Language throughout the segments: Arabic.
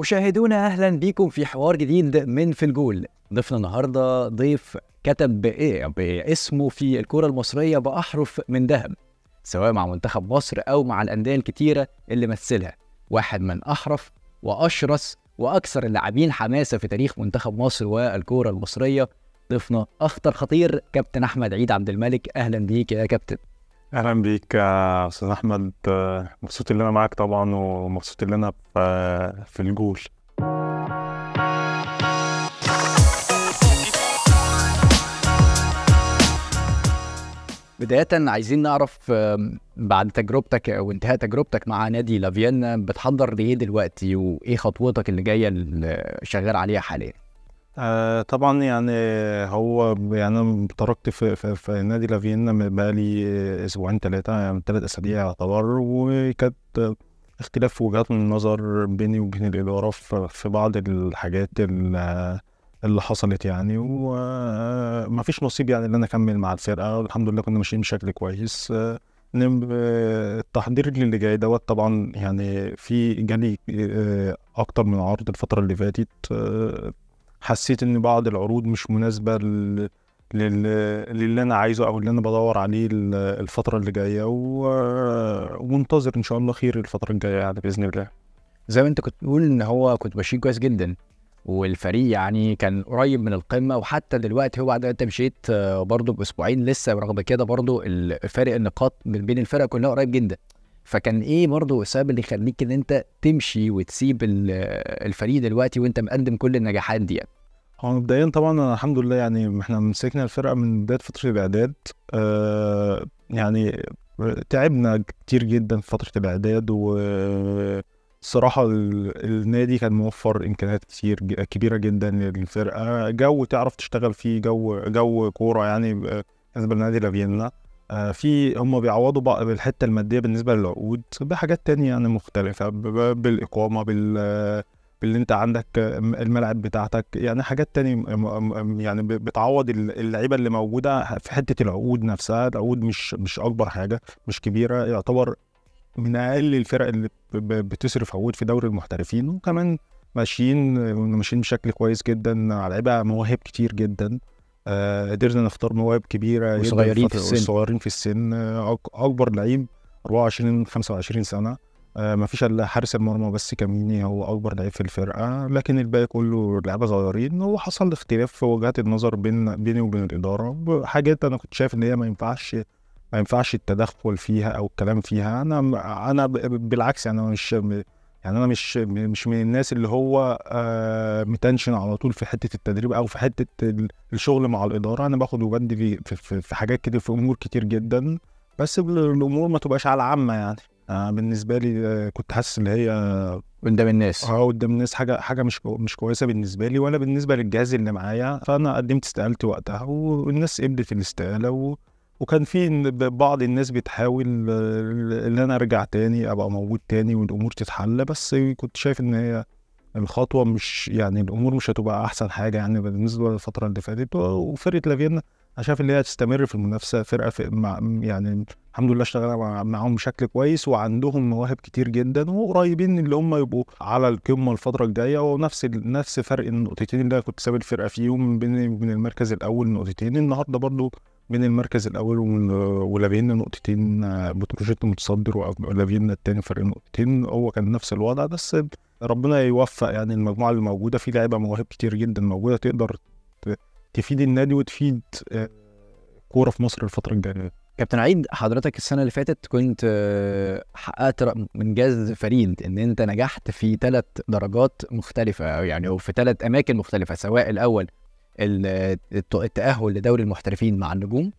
مشاهدونا اهلا بيكم في حوار جديد من في الجول ضيفنا النهارده ضيف كتب بايه باسمه في الكره المصريه باحرف من ذهب سواء مع منتخب مصر او مع الانديه الكتيره اللي مثلها واحد من احرف واشرس واكثر اللاعبين حماسه في تاريخ منتخب مصر والكره المصريه ضيفنا اخطر خطير كابتن احمد عيد عبد الملك اهلا بيك يا كابتن اهلا بيك استاذ احمد مبسوط ان انا معاك طبعا ومبسوط ان انا في الجول بداية عايزين نعرف بعد تجربتك او انتهاء تجربتك مع نادي لافيانا بتحضر لايه دلوقتي وايه خطوتك اللي جايه اللي شغال عليها حاليا؟ آه طبعا يعني هو يعني انا تركت في, في, في نادي لافينا بقالي اسبوعين ثلاثه يعني ثلاث اسابيع يعتبر وكانت اختلاف وجهات النظر بيني وبين الاداره في بعض الحاجات اللي حصلت يعني وما فيش نصيب يعني ان انا اكمل مع الفرقه والحمد لله كنا ماشيين بشكل كويس التحضير اللي جاي دوت طبعا يعني في جالي آه، اكتر من عرض الفتره اللي فاتت حسيت ان بعض العروض مش مناسبه لل... للي انا عايزه او اللي انا بدور عليه الفتره اللي جايه و... ومنتظر ان شاء الله خير الفتره الجايه يعني باذن الله زي ما انت كنت بتقول ان هو كنت ماشيين كويس جدا والفريق يعني كان قريب من القمه وحتى دلوقتي هو بعد ما انت مشيت آه، برضه باسبوعين لسه رغم كده برضه الفارق النقاط بين الفرق كلها قريب جدا فكان ايه برضه السبب اللي يخليك ان انت تمشي وتسيب الفريق دلوقتي وانت مقدم كل النجاحات دي يعني. هو مبدئيا طبعا أنا الحمد لله يعني احنا مسكنا الفرقه من بدايه فتره الاعداد آه، يعني تعبنا كتير جدا في فتره الاعداد و الصراحة النادي كان موفر إمكانيات كتير كبيرة جدا للفرقة جو تعرف تشتغل فيه جو جو كورة يعني بالنسبة يعني لنادي لافيينا آه، في هم بيعوضوا بقى بالحته الماديه بالنسبه للعقود بحاجات تانية يعني مختلفه بالاقامه بال باللي انت عندك الملاعب بتاعتك يعني حاجات تاني يعني بتعوض اللعيبه اللي موجوده في حته العقود نفسها العقود مش مش اكبر حاجه مش كبيره يعتبر من اقل الفرق اللي بتصرف عقود في دوري المحترفين وكمان ماشيين ماشيين بشكل كويس جدا لعيبه مواهب كتير جدا آه، قدرنا نختار مواهب كبيره وصغيرين في السن صغيرين في السن آه، اكبر لعيب 24 25 سنه آه، ما فيش الا حارس المرمى بس كميني هو اكبر لعيب في الفرقه لكن الباقي كله لعيبه صغيرين وحصل اختلاف في وجهات النظر بين بيني وبين الاداره حاجات انا كنت شايف ان هي ما ينفعش ما ينفعش التدخل فيها او الكلام فيها انا انا بالعكس انا مش يعني انا مش مش من الناس اللي هو آه، متنشن على طول في حته التدريب او في حته الشغل مع الاداره انا باخد وبدي في, في, في حاجات كده في امور كتير جدا بس الامور ما تبقاش على العامه يعني بالنسبه لي آه، كنت حاسس ان هي قدام الناس اه قدام الناس حاجه حاجه مش مش كويسه بالنسبه لي ولا بالنسبه للجهاز اللي معايا فانا قدمت استقالتي وقتها والناس قبلت الاستقاله وكان في بعض الناس بتحاول آه، ان انا ارجع تاني ابقى موجود تاني والامور تتحل بس كنت شايف ان هي الخطوه مش يعني الامور مش هتبقى احسن حاجه يعني بالنسبه للفتره اللي فاتت وفرقه لافينا انا شايف ان هي هتستمر في المنافسه فرقه في مع يعني الحمد لله اشتغل معاهم بشكل كويس وعندهم مواهب كتير جدا وقريبين اللي هم يبقوا على القمه الفتره الجايه ونفس نفس فرق النقطتين اللي انا كنت سابق الفرقه فيهم بين من المركز الاول نقطتين النهارده برضو من المركز الاول ولافينا نقطتين بتروجيت متصدر ولافينا الثاني فرق نقطتين هو كان نفس الوضع بس ربنا يوفق يعني المجموعه اللي موجوده في لعيبه مواهب كتير جدا موجوده تقدر تفيد النادي وتفيد آه، كوره في مصر الفتره الجايه كابتن عيد حضرتك السنه اللي فاتت كنت آه، حققت انجاز فريد ان انت نجحت في ثلاث درجات مختلفه يعني او في ثلاث اماكن مختلفه سواء الاول التأهل لدوري المحترفين مع النجوم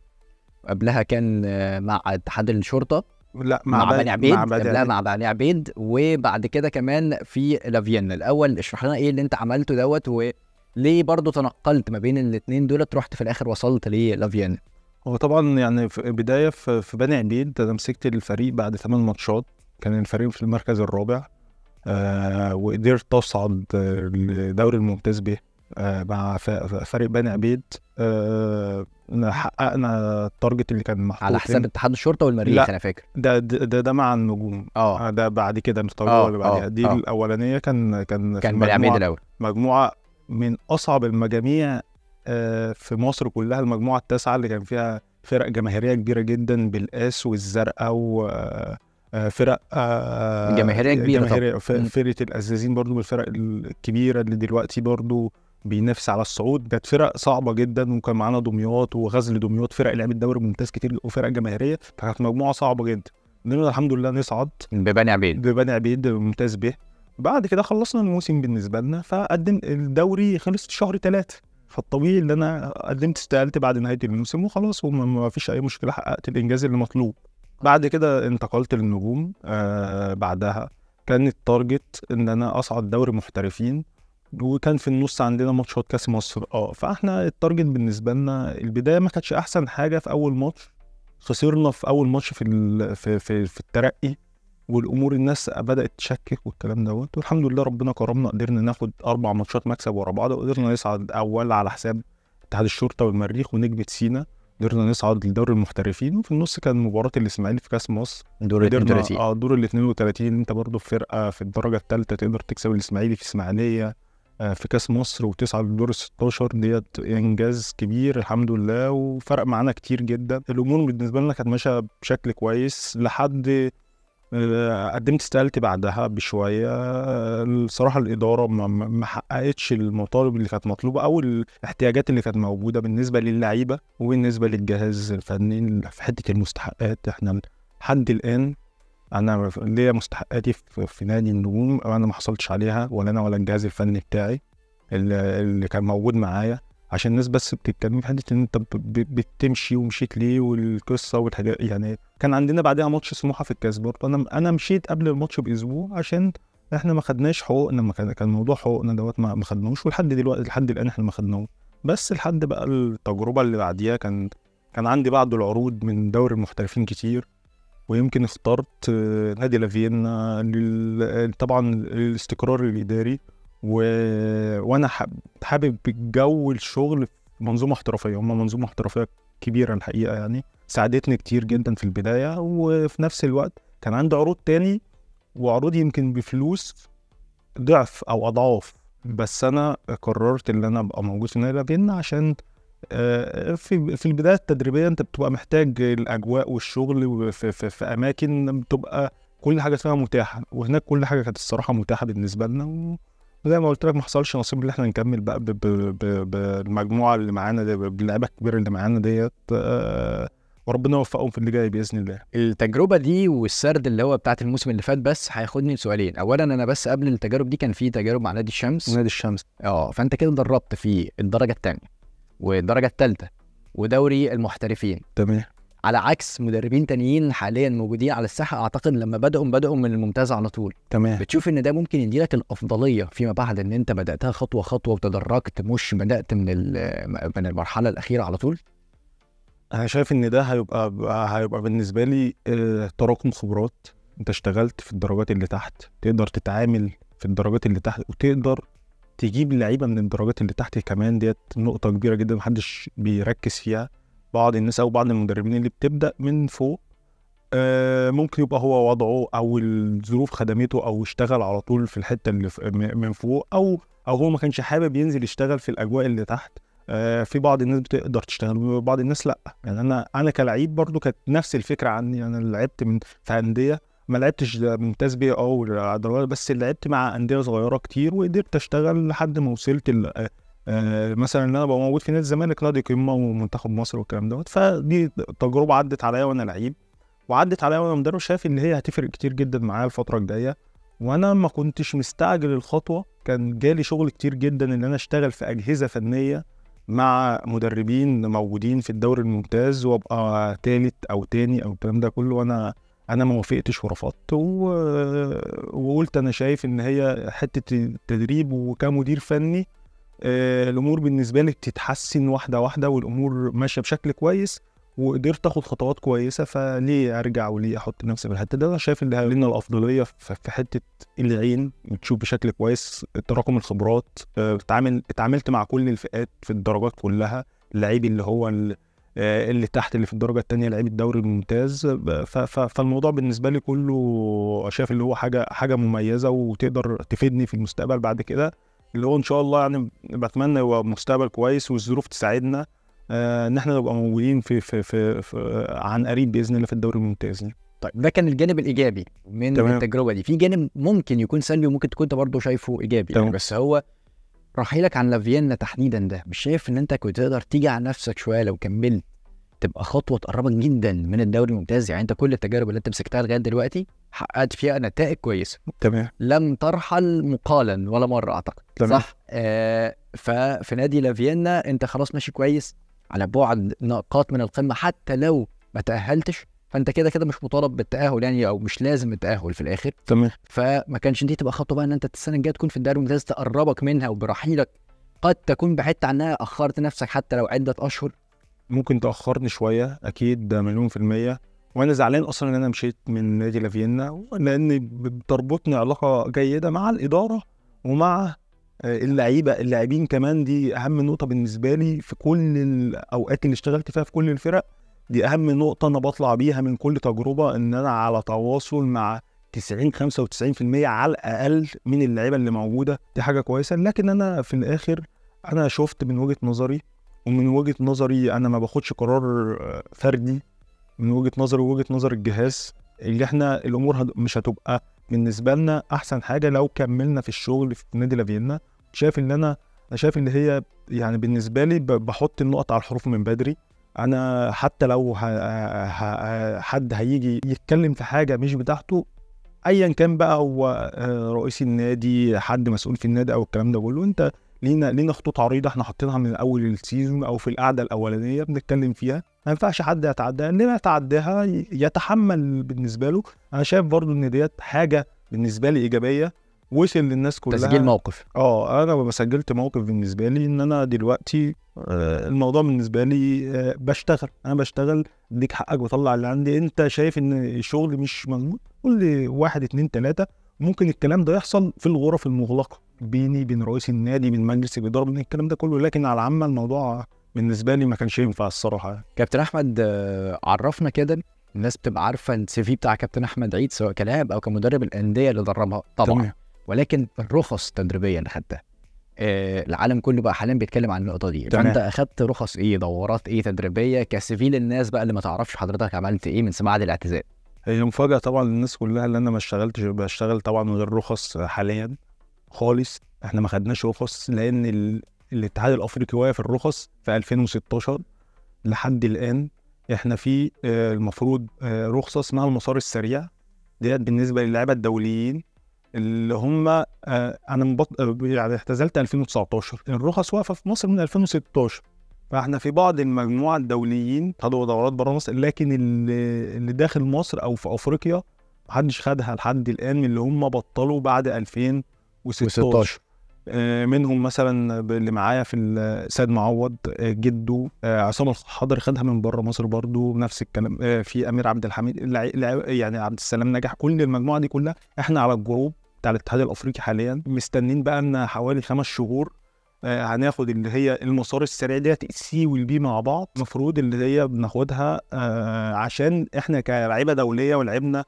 قبلها كان آه، مع اتحاد الشرطه لا مع, مع بني عبيد مع قبلها مع بني عبيد وبعد كده كمان في لافيان الاول اشرح لنا ايه اللي انت عملته دوت وليه برضه تنقلت ما بين الاثنين دولت رحت في الاخر وصلت للافيان هو طبعا يعني في بدايه في بني عبيد انا مسكت الفريق بعد ثمان ماتشات كان الفريق في المركز الرابع آه وقدرت اصعد آه، لدوري الممتاز به آه، مع فريق بني عبيد آه، حققنا التارجت اللي كان محطوط على حساب اتحاد الشرطه والمريخ انا فاكر ده ده, ده مع النجوم اه, آه، ده بعد كده الطاوله اللي بعدها دي أوه. الاولانيه كان كان كان بني عبيد الاول مجموعه من اصعب المجاميع في مصر كلها المجموعه التاسعه اللي كان فيها فرق جماهيريه كبيره جدا بالاس والزرقاء و فرق جماهيريه كبيره جماهيريه فرقه الازازين برضو بالفرق الكبيره اللي دلوقتي برضو بينافس على الصعود كانت فرق صعبه جدا وكان معانا دمياط وغزل دمياط فرق لعبت دوري ممتاز كتير وفرق جماهيريه فكانت مجموعه صعبه جدا قدرنا الحمد لله نصعد ببني يعني عبيد ببني يعني عبيد ممتاز به بعد كده خلصنا الموسم بالنسبه لنا فقدم الدوري خلص شهر ثلاثه فالطبيعي ان انا قدمت استقالت بعد نهايه الموسم وخلاص وما فيش اي مشكله حققت الانجاز اللي مطلوب بعد كده انتقلت للنجوم آه بعدها كان التارجت ان انا اصعد دوري محترفين وكان في النص عندنا ماتشات كاس مصر اه فاحنا التارجت بالنسبه لنا البدايه ما كانتش احسن حاجه في اول ماتش خسرنا في اول ماتش في في في, في الترقي والامور الناس بدات تشكك والكلام دوت والحمد لله ربنا كرمنا قدرنا ناخد اربع ماتشات مكسب ورا بعض وقدرنا نصعد اول على حساب اتحاد الشرطه والمريخ ونجمه سينا قدرنا نصعد لدوري المحترفين وفي النص كان مباراه الاسماعيلي في كاس مصر دور ال 32 اه دور ال 32 انت برضه في فرقه في الدرجه الثالثه تقدر تكسب الاسماعيلي في اسماعيليه آه، في كاس مصر وتصعد لدور ال 16 ديت انجاز كبير الحمد لله وفرق معانا كتير جدا الامور بالنسبه لنا كانت ماشيه بشكل كويس لحد آه، قدمت استقالتي بعدها بشويه الصراحه الاداره ما حققتش المطالب اللي كانت مطلوبه او الاحتياجات اللي كانت موجوده بالنسبه للعيبه وبالنسبه للجهاز الفني في حته المستحقات احنا لحد الان انا ليا مستحقاتي في نادي النجوم انا ما حصلتش عليها ولا انا ولا الجهاز الفني بتاعي اللي كان موجود معايا عشان الناس بس بتتكلم في حته ان انت بتمشي ومشيت ليه والقصه والحاجات يعني كان عندنا بعدها ماتش سموحه في الكاس برضه انا انا مشيت قبل الماتش باسبوع عشان احنا ما خدناش حقوقنا ما كان كان موضوع حقوقنا دوت ما خدناهوش ولحد دلوقتي لحد الان احنا ما خدناهوش بس لحد بقى التجربه اللي بعديها كان كان عندي بعض العروض من دوري المحترفين كتير ويمكن اخترت آه، نادي لافيينا لل... طبعا الاستقرار الاداري و... وانا حابب جو الشغل في منظومه احترافيه هم منظومه احترافيه كبيره الحقيقه يعني ساعدتني كتير جدا في البدايه وفي نفس الوقت كان عندي عروض تاني وعروض يمكن بفلوس ضعف او اضعاف بس انا قررت ان انا ابقى موجود في نادي لافيينا عشان آه، في في البدايه التدريبيه انت بتبقى محتاج الاجواء والشغل في, في, في اماكن بتبقى كل حاجه فيها متاحه وهناك كل حاجه كانت الصراحه متاحه بالنسبه لنا وزي ما قلت لك ما حصلش نصيب ان احنا نكمل بقى بالمجموعه اللي معانا باللعيبه الكبيره اللي معانا ديت آه، وربنا يوفقهم في اللي جاي باذن الله. التجربه دي والسرد اللي هو بتاعت الموسم اللي فات بس هياخدني لسؤالين، اولا انا بس قبل التجارب دي كان في تجارب مع نادي الشمس. نادي الشمس. اه فانت كده دربت في الدرجه الثانيه. والدرجه الثالثه ودوري المحترفين تمام على عكس مدربين تانيين حاليا موجودين على الساحه اعتقد لما بدأوا بدأوا من الممتاز على طول تمام بتشوف ان ده ممكن يديلك الافضليه فيما بعد ان انت بداتها خطوه خطوه وتدرجت مش بدات من من المرحله الاخيره على طول انا شايف ان ده هيبقى هيبقى بالنسبه لي آه، تراكم خبرات انت اشتغلت في الدرجات اللي تحت تقدر تتعامل في الدرجات اللي تحت وتقدر تجيب اللعيبه من الدرجات اللي تحت كمان ديت نقطه كبيره جدا محدش بيركز فيها بعض الناس او بعض المدربين اللي بتبدا من فوق آه ممكن يبقى هو وضعه او الظروف خدمته او اشتغل على طول في الحته اللي من فوق او او هو ما كانش حابب ينزل يشتغل في الاجواء اللي تحت آه في بعض الناس بتقدر تشتغل وبعض الناس لا يعني انا انا كلعيب برضو كانت نفس الفكره عني انا لعبت من في انديه ما لعبتش ممتاز بيه او اه العضلات بس لعبت مع انديه صغيره كتير وقدرت اشتغل لحد ما وصلت آه، آه، مثلا ان انا بقى موجود في نادي الزمالك نادي قمه ومنتخب مصر والكلام دوت فدي تجربه عدت عليا وانا لعيب وعدت عليا وانا مدرب شايف ان هي هتفرق كتير جدا معايا الفتره الجايه وانا ما كنتش مستعجل الخطوه كان جالي شغل كتير جدا ان انا اشتغل في اجهزه فنيه مع مدربين موجودين في الدوري الممتاز وابقى تالت او تاني او الكلام ده كله وانا انا ما وافقتش ورفضت و... وقلت انا شايف ان هي حته التدريب وكمدير فني آه، الامور بالنسبه لي بتتحسن واحده واحده والامور ماشيه بشكل كويس وقدرت اخد خطوات كويسه فليه ارجع وليه احط نفسي في الحته ده انا شايف ان لنا الافضليه في حته العين بتشوف بشكل كويس تراكم الخبرات آه، اتعامل اتعاملت مع كل الفئات في الدرجات كلها اللعيب اللي هو اللي آه، اللي تحت اللي في الدرجه الثانيه لعيب الدوري الممتاز فالموضوع بالنسبه لي كله شايف اللي هو حاجه حاجه مميزه وتقدر تفيدني في المستقبل بعد كده اللي هو ان شاء الله يعني بتمنى يبقى مستقبل كويس والظروف تساعدنا آه، ان احنا نبقى موجودين في في, في, في عن قريب باذن الله في الدوري الممتاز يعني. طيب ده كان الجانب الايجابي من تمام. التجربه دي في جانب ممكن يكون سلبي وممكن تكون انت برضه شايفه ايجابي يعني، تمام. يعني بس هو رحيلك عن لافيينا تحديدا ده مش شايف ان انت كنت تقدر تيجي على نفسك شويه لو كملت تبقى خطوه تقربك جدا من الدوري الممتاز يعني انت كل التجارب اللي انت مسكتها لغايه دلوقتي حققت فيها نتائج كويسه تمام لم ترحل مقالا ولا مره اعتقد تمام صح آه ففي نادي لافيينا انت خلاص ماشي كويس على بعد نقاط من القمه حتى لو ما تاهلتش فانت كده كده مش مطالب بالتاهل يعني او مش لازم التاهل في الاخر تمام فما كانش دي تبقى خطوه بقى ان انت السنه الجايه تكون في الدوري الممتاز تقربك منها وبرحيلك قد تكون بعدت عنها اخرت نفسك حتى لو عده اشهر ممكن تاخرني شويه اكيد ده مليون في الميه وانا زعلان اصلا ان انا مشيت من نادي لافينا لان بتربطني علاقه جيده مع الاداره ومع آه، اللعيبه اللاعبين كمان دي اهم نقطه بالنسبه لي في كل الاوقات اللي اشتغلت فيها في كل الفرق دي اهم نقطه انا بطلع بيها من كل تجربه ان انا على تواصل مع 90 95% على الاقل من اللعيبه اللي موجوده دي حاجه كويسه لكن انا في الاخر انا شفت من وجهه نظري ومن وجهه نظري انا ما باخدش قرار فردي من وجهه نظري ووجهه نظر الجهاز اللي احنا الامور مش هتبقى بالنسبه لنا احسن حاجه لو كملنا في الشغل في نادي لافينا شايف ان انا انا شايف ان هي يعني بالنسبه لي بحط النقط على الحروف من بدري انا حتى لو حد هيجي يتكلم في حاجه مش بتاعته ايا كان بقى هو آه، رئيس النادي حد مسؤول في النادي او الكلام ده كله انت لينا لينا خطوط عريضه احنا حاطينها من اول السيزون او في القعده الاولانيه بنتكلم فيها ما ينفعش حد يتعداها اللي يتعداها يتحمل بالنسبه له انا شايف برضو ان ديت حاجه بالنسبه لي ايجابيه وصل للناس كلها تسجيل موقف اه انا سجلت موقف بالنسبه لي ان انا دلوقتي آه الموضوع بالنسبه لي آه بشتغل انا بشتغل اديك حقك بطلع اللي عندي انت شايف ان الشغل مش مظبوط قول لي واحد اتنين تلاته ممكن الكلام ده يحصل في الغرف المغلقه بيني بين رئيس النادي بين مجلس الاداره بين الكلام ده كله لكن على العامه الموضوع بالنسبه لي ما كانش ينفع الصراحه كابتن احمد آه، عرفنا كده الناس بتبقى عارفه السي في بتاع كابتن احمد عيد سواء كلاعب او كمدرب الانديه اللي دربها طبعا تمام. ولكن الرخص تدريبيا حتى آه، العالم كله بقى حاليا بيتكلم عن النقطه دي فانت اخدت رخص ايه دورات ايه تدريبيه كسيفيل الناس بقى اللي ما تعرفش حضرتك عملت ايه من سماع الاعتزال هي مفاجاه طبعا للناس كلها اللي انا ما اشتغلتش بشتغل طبعا من غير رخص حاليا خالص احنا ما خدناش رخص لان ال... الاتحاد الافريقي وقف الرخص في 2016 لحد الان احنا في آه، المفروض آه، رخصه اسمها المسار السريع ديت بالنسبه للاعيبه الدوليين اللي هم آه انا مبط... يعني اعتزلت 2019 الرخص واقفه في مصر من 2016 فاحنا في بعض المجموعه الدوليين خدوا دورات بره مصر لكن اللي, اللي داخل مصر او في افريقيا محدش خدها لحد الان من اللي هم بطلوا بعد 2016 آه منهم مثلا اللي معايا في سيد معوض آه جده آه عصام الحضري خدها من بره مصر برضو نفس الكلام آه، في امير عبد الحميد يعني عبد السلام نجح كل المجموعه دي كلها احنا على الجروب بتاع الاتحاد الافريقي حاليا مستنين بقى لنا حوالي خمس شهور آه، هناخد اللي هي المسار السريع ديت السي والبي مع بعض المفروض اللي هي بناخدها آه، عشان احنا كلاعيبه دوليه ولعبنا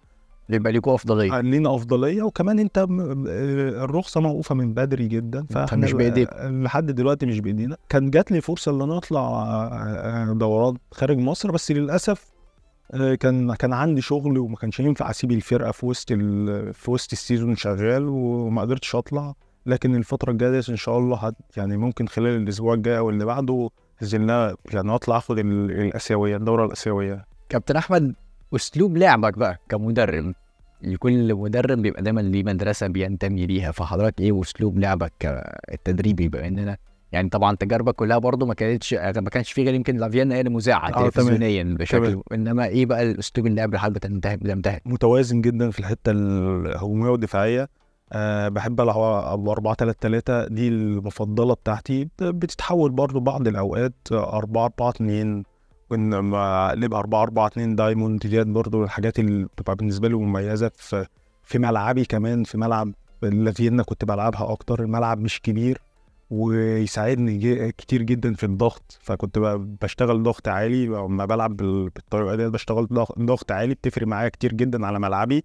يبقى ليكوا افضليه آه، لينا افضليه وكمان انت الرخصه موقوفه من بدري جدا فاحنا مش بايدينا لحد دلوقتي مش بايدينا كان جات لي فرصه ان انا اطلع دورات خارج مصر بس للاسف آه، كان كان عندي شغل وما كانش ينفع اسيب الفرقه في وسط في وسط السيزون شغال وما قدرتش اطلع لكن الفتره الجايه ان شاء الله هت يعني ممكن خلال الاسبوع الجاي او اللي بعده نزلنا يعني اطلع اخد الاسيويه الدوره الاسيويه كابتن احمد اسلوب لعبك بقى كمدرب لكل مدرب بيبقى دايما ليه مدرسه بينتمي ليها فحضرتك ايه اسلوب لعبك التدريبي بما اننا يعني طبعا تجاربك كلها برضه ما كانتش ما كانش في غير يمكن لافيانا هي يعني اللي مذاعه آه، تلفزيونيا بشكل تمام. انما ايه بقى الاسلوب اللعب لحد ما انتهت متوازن جدا في الحته الهجوميه والدفاعيه أه بحب العب 4 3 3 دي المفضله بتاعتي بتتحول برضه بعض الاوقات 4 4 2 كنا نبقى 4 4 2 دايموند ديت برضه الحاجات اللي بتبقى بالنسبه لي مميزه في في ملعبي كمان في ملعب لافينا كنت بلعبها اكتر الملعب مش كبير ويساعدني كتير جدا في الضغط فكنت بشتغل ضغط عالي لما بلعب بالطريقه دي بشتغل ضغط عالي بتفرق معايا كتير جدا على ملعبي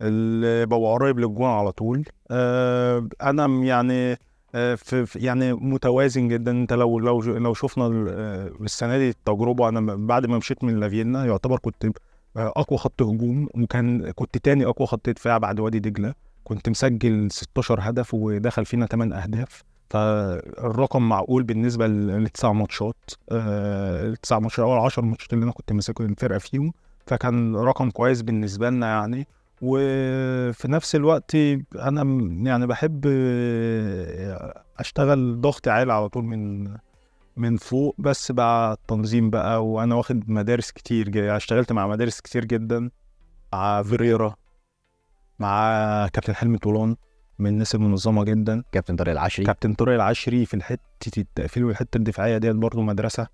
ببقى قريب للجون على طول آه، انا يعني آه، في يعني متوازن جدا انت لو لو لو شفنا آه، السنه دي التجربه انا بعد ما مشيت من لافينا يعتبر كنت اقوى خط هجوم وكان كنت تاني اقوى خط دفاع بعد وادي دجله كنت مسجل 16 هدف ودخل فينا 8 اهداف فالرقم معقول بالنسبه للتسع ماتشات التسع آه، ماتشات او العشر ماتشات اللي انا كنت ماسك الفرقه فيهم فكان رقم كويس بالنسبه لنا يعني وفي نفس الوقت انا يعني بحب آه، اشتغل ضغط عالي على طول من من فوق بس بقى التنظيم بقى وانا واخد مدارس كتير جدا يعني اشتغلت مع مدارس كتير جدا مع فيريرا مع كابتن حلمي طولان من الناس المنظمه جدا كابتن طارق العشري كابتن طارق العشري في حته التقفيل والحته الدفاعيه ديت برضه مدرسه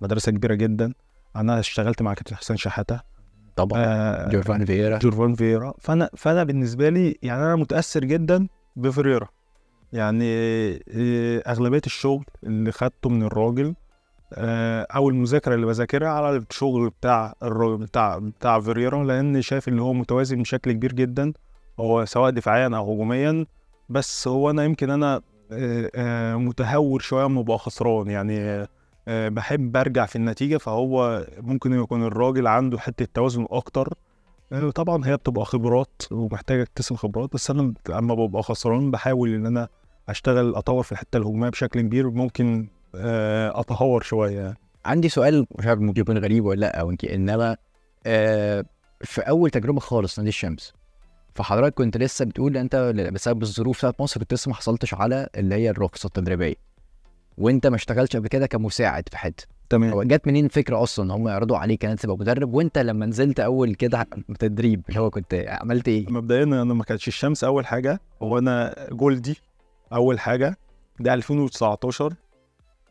مدرسه كبيره جدا انا اشتغلت مع كابتن حسين شحاته طبعا آه جورفان فييرا جورفان فييرا فانا فانا بالنسبه لي يعني انا متاثر جدا بفيريرا يعني آه، اغلبيه الشغل اللي خدته من الراجل آه، او المذاكره اللي بذاكرها على الشغل بتاع الراجل بتاع بتاع فيريرا لان شايف ان هو متوازن بشكل كبير جدا هو سواء دفاعيا او هجوميا بس هو انا يمكن انا آه، آه، متهور شويه لما ببقى خسران يعني آه، بحب ارجع في النتيجه فهو ممكن يكون الراجل عنده حته توازن اكتر طبعا هي بتبقى خبرات ومحتاجه اكتسب خبرات بس انا اما ببقى خسران بحاول ان انا اشتغل اطور في الحته الهجوميه بشكل كبير ممكن اتهور شويه عندي سؤال مش عارف ممكن يكون غريب ولا لا انما في اول تجربه خالص نادي الشمس فحضرتك كنت لسه بتقول انت بسبب الظروف بتاعت مصر كنت لسه ما حصلتش على اللي هي الرخصه التدريبيه وانت ما اشتغلتش قبل كده كمساعد في حته تمام جت منين الفكره اصلا ان هم يعرضوا عليك ان انت تبقى مدرب وانت لما نزلت اول كده تدريب اللي هو كنت عملت ايه؟ مبدئيا انا ما كانتش الشمس اول حاجه هو انا جولدي اول حاجه ده 2019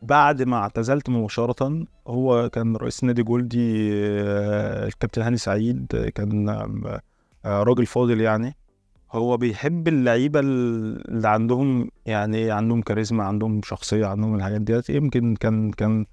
بعد ما اعتزلت مباشرة هو كان رئيس نادي جولدي آه، الكابتن هاني سعيد آه، كان آه، آه، راجل فاضل يعني هو بيحب اللعيبه اللي عندهم يعني عندهم كاريزما عندهم شخصيه عندهم الحاجات ديت يمكن كان كان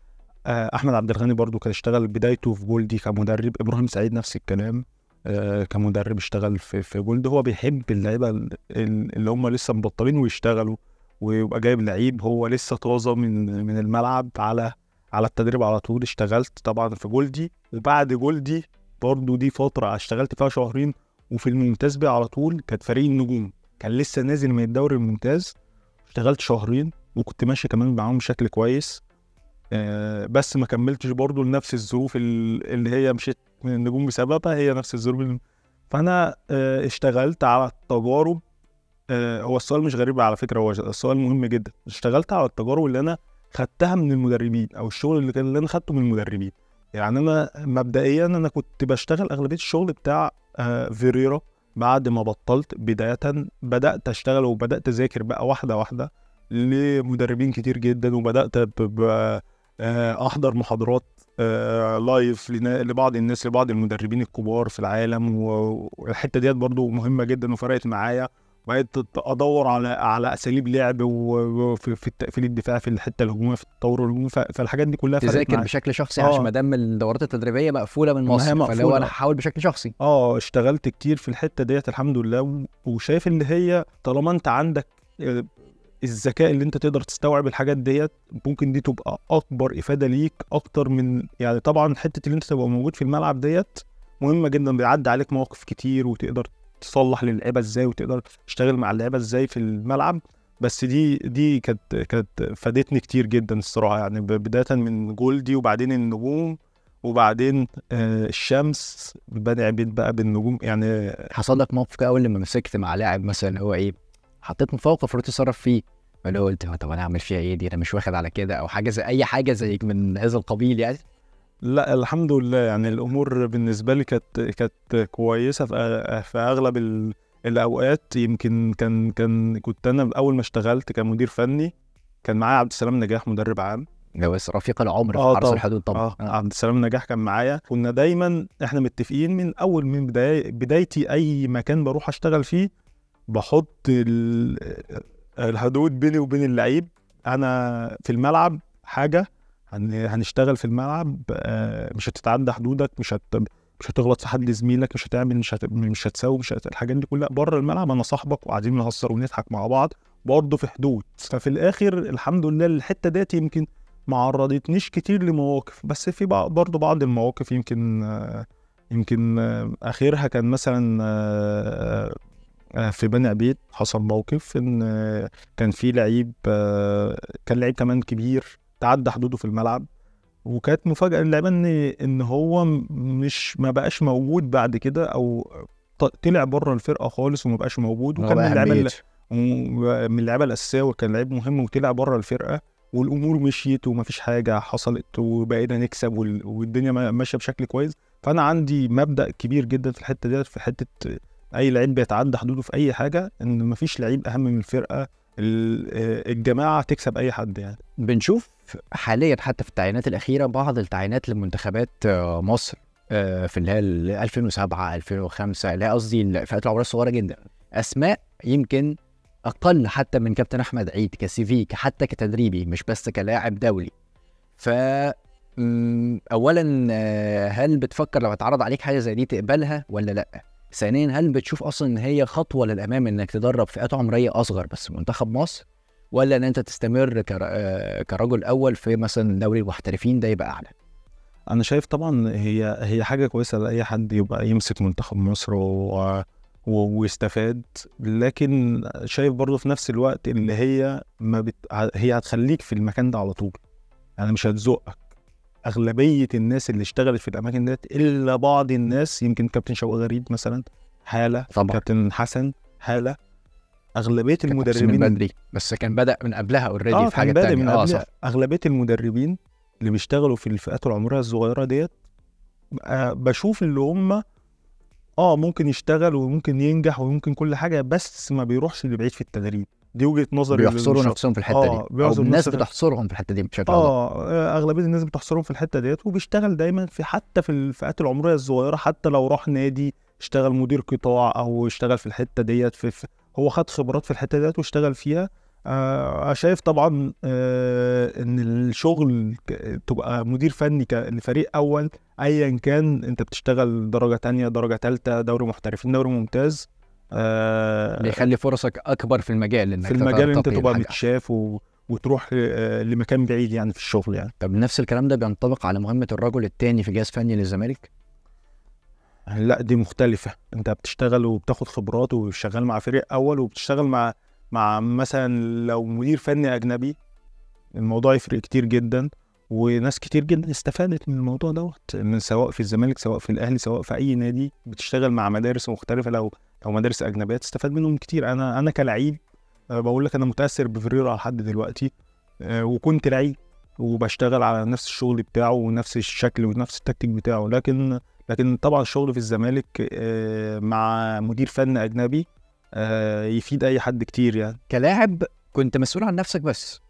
آه، احمد عبد الغني برضو كان اشتغل بدايته في جولدي كمدرب ابراهيم سعيد نفس الكلام آه، كمدرب اشتغل في في جولد هو بيحب اللعيبه اللي هم لسه مبطلين ويشتغلوا ويبقى جايب لعيب هو لسه طازه من من الملعب على على التدريب على طول اشتغلت طبعا في جولدي وبعد جولدي برضو دي فتره اشتغلت فيها شهرين وفي الممتاز بقى على طول كانت فريق النجوم كان لسه نازل من الدوري الممتاز اشتغلت شهرين وكنت ماشي كمان معاهم بشكل كويس آه، بس ما كملتش برضه لنفس الظروف اللي هي مشيت من النجوم بسببها هي نفس الظروف فانا آه، اشتغلت على التجارب آه، هو السؤال مش غريب على فكره هو السؤال مهم جدا اشتغلت على التجارب اللي انا خدتها من المدربين او الشغل اللي, كان اللي انا خدته من المدربين يعني انا مبدئيا انا كنت بشتغل اغلبيه الشغل بتاع فيريرا آه، بعد ما بطلت بداية بدأت أشتغل وبدأت أذاكر بقى واحدة واحدة لمدربين كتير جدا وبدأت آه، أحضر محاضرات آه، لايف لبعض الناس لبعض المدربين الكبار في العالم والحتة ديت برضو مهمة جدا وفرقت معايا بقيت ادور على على اساليب لعب وفي في التقفيل الدفاعي في الحته الهجوميه في التطور الهجومي فالحاجات دي كلها تذاكر بشكل شخصي عشان آه. ما دام الدورات التدريبيه مقفوله من مصر فلو انا هحاول بشكل شخصي اه اشتغلت كتير في الحته ديت الحمد لله وشايف ان هي طالما انت عندك آه، الذكاء اللي انت تقدر تستوعب الحاجات ديت ممكن دي تبقى اكبر افاده ليك اكتر من يعني طبعا حته اللي انت تبقى موجود في الملعب ديت مهمه جدا بيعدي عليك مواقف كتير وتقدر تصلح للعيبه ازاي وتقدر تشتغل مع اللعيبه ازاي في الملعب بس دي دي كانت كانت فادتني كتير جدا الصراحه يعني بدايه من جولدي وبعدين النجوم وبعدين آه، الشمس بني عبيد بقى بالنجوم يعني حصل لك موقف اول لما مسكت مع لاعب مثلا هو ايه حطيت مفوقه فروت تصرف فيه فلو قلت طب انا اعمل فيها ايه دي انا مش واخد على كده او حاجه زي اي حاجه زي من هذا القبيل يعني لا الحمد لله يعني الامور بالنسبه لي كانت كانت كويسه في اغلب الاوقات يمكن كان كان كنت انا اول ما اشتغلت كمدير فني كان معايا عبد السلام نجاح مدرب عام جواز رفيق العمر في آه، حرس الحدود طبعا آه. آه. عبد السلام نجاح كان معايا كنا دايما احنا متفقين من اول من بدايتي اي مكان بروح اشتغل فيه بحط الحدود بيني وبين اللعيب انا في الملعب حاجه هنشتغل في الملعب آه، مش هتتعدى حدودك مش هت... مش هتغلط في حد زميلك مش هتعمل مش هت... مش هتساوي مش هت... الحاجات دي كلها بره الملعب انا صاحبك وقاعدين نهزر ونضحك مع بعض برضه في حدود ففي الاخر الحمد لله الحته ديت يمكن ما عرضتنيش كتير لمواقف بس في برضه بعض المواقف يمكن آه، يمكن آه، اخرها كان مثلا في بني عبيد حصل موقف ان كان في لعيب كان لعيب كمان كبير تعدى حدوده في الملعب وكانت مفاجاه للعيبه ان ان هو مش ما بقاش موجود بعد كده او طلع بره الفرقه خالص وما بقاش موجود وكان من اللعيبه من اللعيبه الاساسيه وكان لعيب مهم وطلع بره الفرقه والامور مشيت ومفيش حاجه حصلت وبقينا نكسب والدنيا ماشيه بشكل كويس فانا عندي مبدا كبير جدا في الحته ديت في حته اي لعيب بيتعدى حدوده في اي حاجه ان مفيش لعيب اهم من الفرقه آه، الجماعه تكسب اي حد يعني بنشوف حاليا حتى في التعيينات الاخيره بعض التعيينات لمنتخبات آه، مصر آه، في اللي هي 2007 2005 اللي هي قصدي الفئات العمريه الصغيره جدا اسماء يمكن اقل حتى من كابتن احمد عيد كسي في حتى كتدريبي مش بس كلاعب دولي ف اولا آه، هل بتفكر لو اتعرض عليك حاجه زي دي تقبلها ولا لا ثانيا هل بتشوف اصلا ان هي خطوه للامام انك تدرب فئات عمريه اصغر بس منتخب مصر ولا ان انت تستمر كرجل اول في مثلا دوري المحترفين ده يبقى اعلى انا شايف طبعا هي هي حاجه كويسه لاي حد يبقى يمسك منتخب مصر و... ويستفاد لكن شايف برضه في نفس الوقت ان هي ما بت... هي هتخليك في المكان ده على طول يعني مش هتزقك اغلبيه الناس اللي اشتغلت في الاماكن ديت الا بعض الناس يمكن كابتن شوقي غريب مثلا حاله طبعا كابتن حسن حاله اغلبيه المدربين من بدري بس كان بدا من قبلها اوريدي آه في حاجه بدأ تانية من اه اغلبيه المدربين اللي بيشتغلوا في الفئات العمريه الصغيره ديت آه، بشوف اللي هم اه ممكن يشتغل وممكن ينجح وممكن كل حاجه بس ما بيروحش لبعيد في التدريب دي وجهه نظري بيحصروا نفسهم في الحته آه دي او الناس بتحصرهم في الحته دي بشكل آه, اه اغلبيه الناس بتحصرهم في الحته ديت وبيشتغل دايما في حتى في الفئات العمريه الصغيره حتى لو راح نادي اشتغل مدير قطاع او اشتغل في الحته ديت في, في هو خد خبرات في الحته ديت واشتغل فيها آه شايف طبعا آه ان الشغل تبقى مدير فني لفريق اول ايا كان انت بتشتغل درجه تانية درجه ثالثه دوري محترفين دوري ممتاز آه بيخلي فرصك اكبر في المجال انك في المجال انت تبقى متشاف و... وتروح آه، لمكان بعيد يعني في الشغل يعني طب نفس الكلام ده بينطبق على مهمه الرجل الثاني في جهاز فني للزمالك لا دي مختلفه انت بتشتغل وبتاخد خبرات وشغال مع فريق اول وبتشتغل مع مع مثلا لو مدير فني اجنبي الموضوع يفرق كتير جدا وناس كتير جدا استفادت من الموضوع دوت من سواء في الزمالك سواء في الاهلي سواء في اي نادي بتشتغل مع مدارس مختلفه لو لو مدارس اجنبيه تستفاد منهم كتير انا انا كلعيب آه، بقول لك انا متاثر بفريرا لحد دلوقتي آه، وكنت لعيب وبشتغل على نفس الشغل بتاعه ونفس الشكل ونفس التكتيك بتاعه لكن لكن طبعا الشغل في الزمالك آه، مع مدير فن اجنبي آه، يفيد اي حد كتير يعني كلاعب كنت مسؤول عن نفسك بس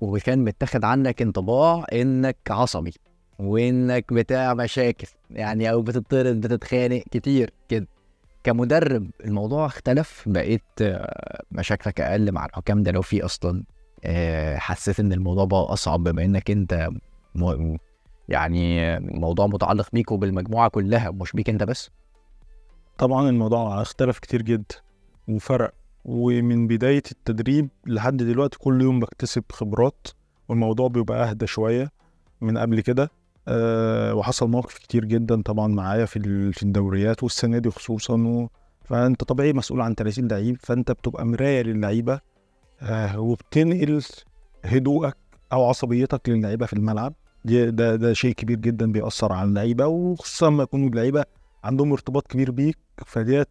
وكان متاخد عنك انطباع انك عصبي وانك بتاع مشاكل يعني او بتطرد بتتخانق كتير كده كمدرب الموضوع اختلف بقيت آه، مشاكلك اقل مع الحكام ده لو في اصلا حسيت ان الموضوع بقى اصعب بما انك انت يعني الموضوع متعلق بيك وبالمجموعه كلها مش بيك انت بس طبعا الموضوع اختلف كتير جدا وفرق ومن بداية التدريب لحد دلوقتي كل يوم بكتسب خبرات والموضوع بيبقى أهدى شوية من قبل كده أه وحصل مواقف كتير جدا طبعا معايا في الدوريات والسنة دي خصوصا فأنت طبيعي مسؤول عن 30 لعيب فأنت بتبقى مراية للعيبة أه وبتنقل هدوءك أو عصبيتك للعيبة في الملعب ده ده شيء كبير جدا بيأثر على اللعيبه وخصوصا لما يكونوا اللعيبه عندهم ارتباط كبير بيك فديت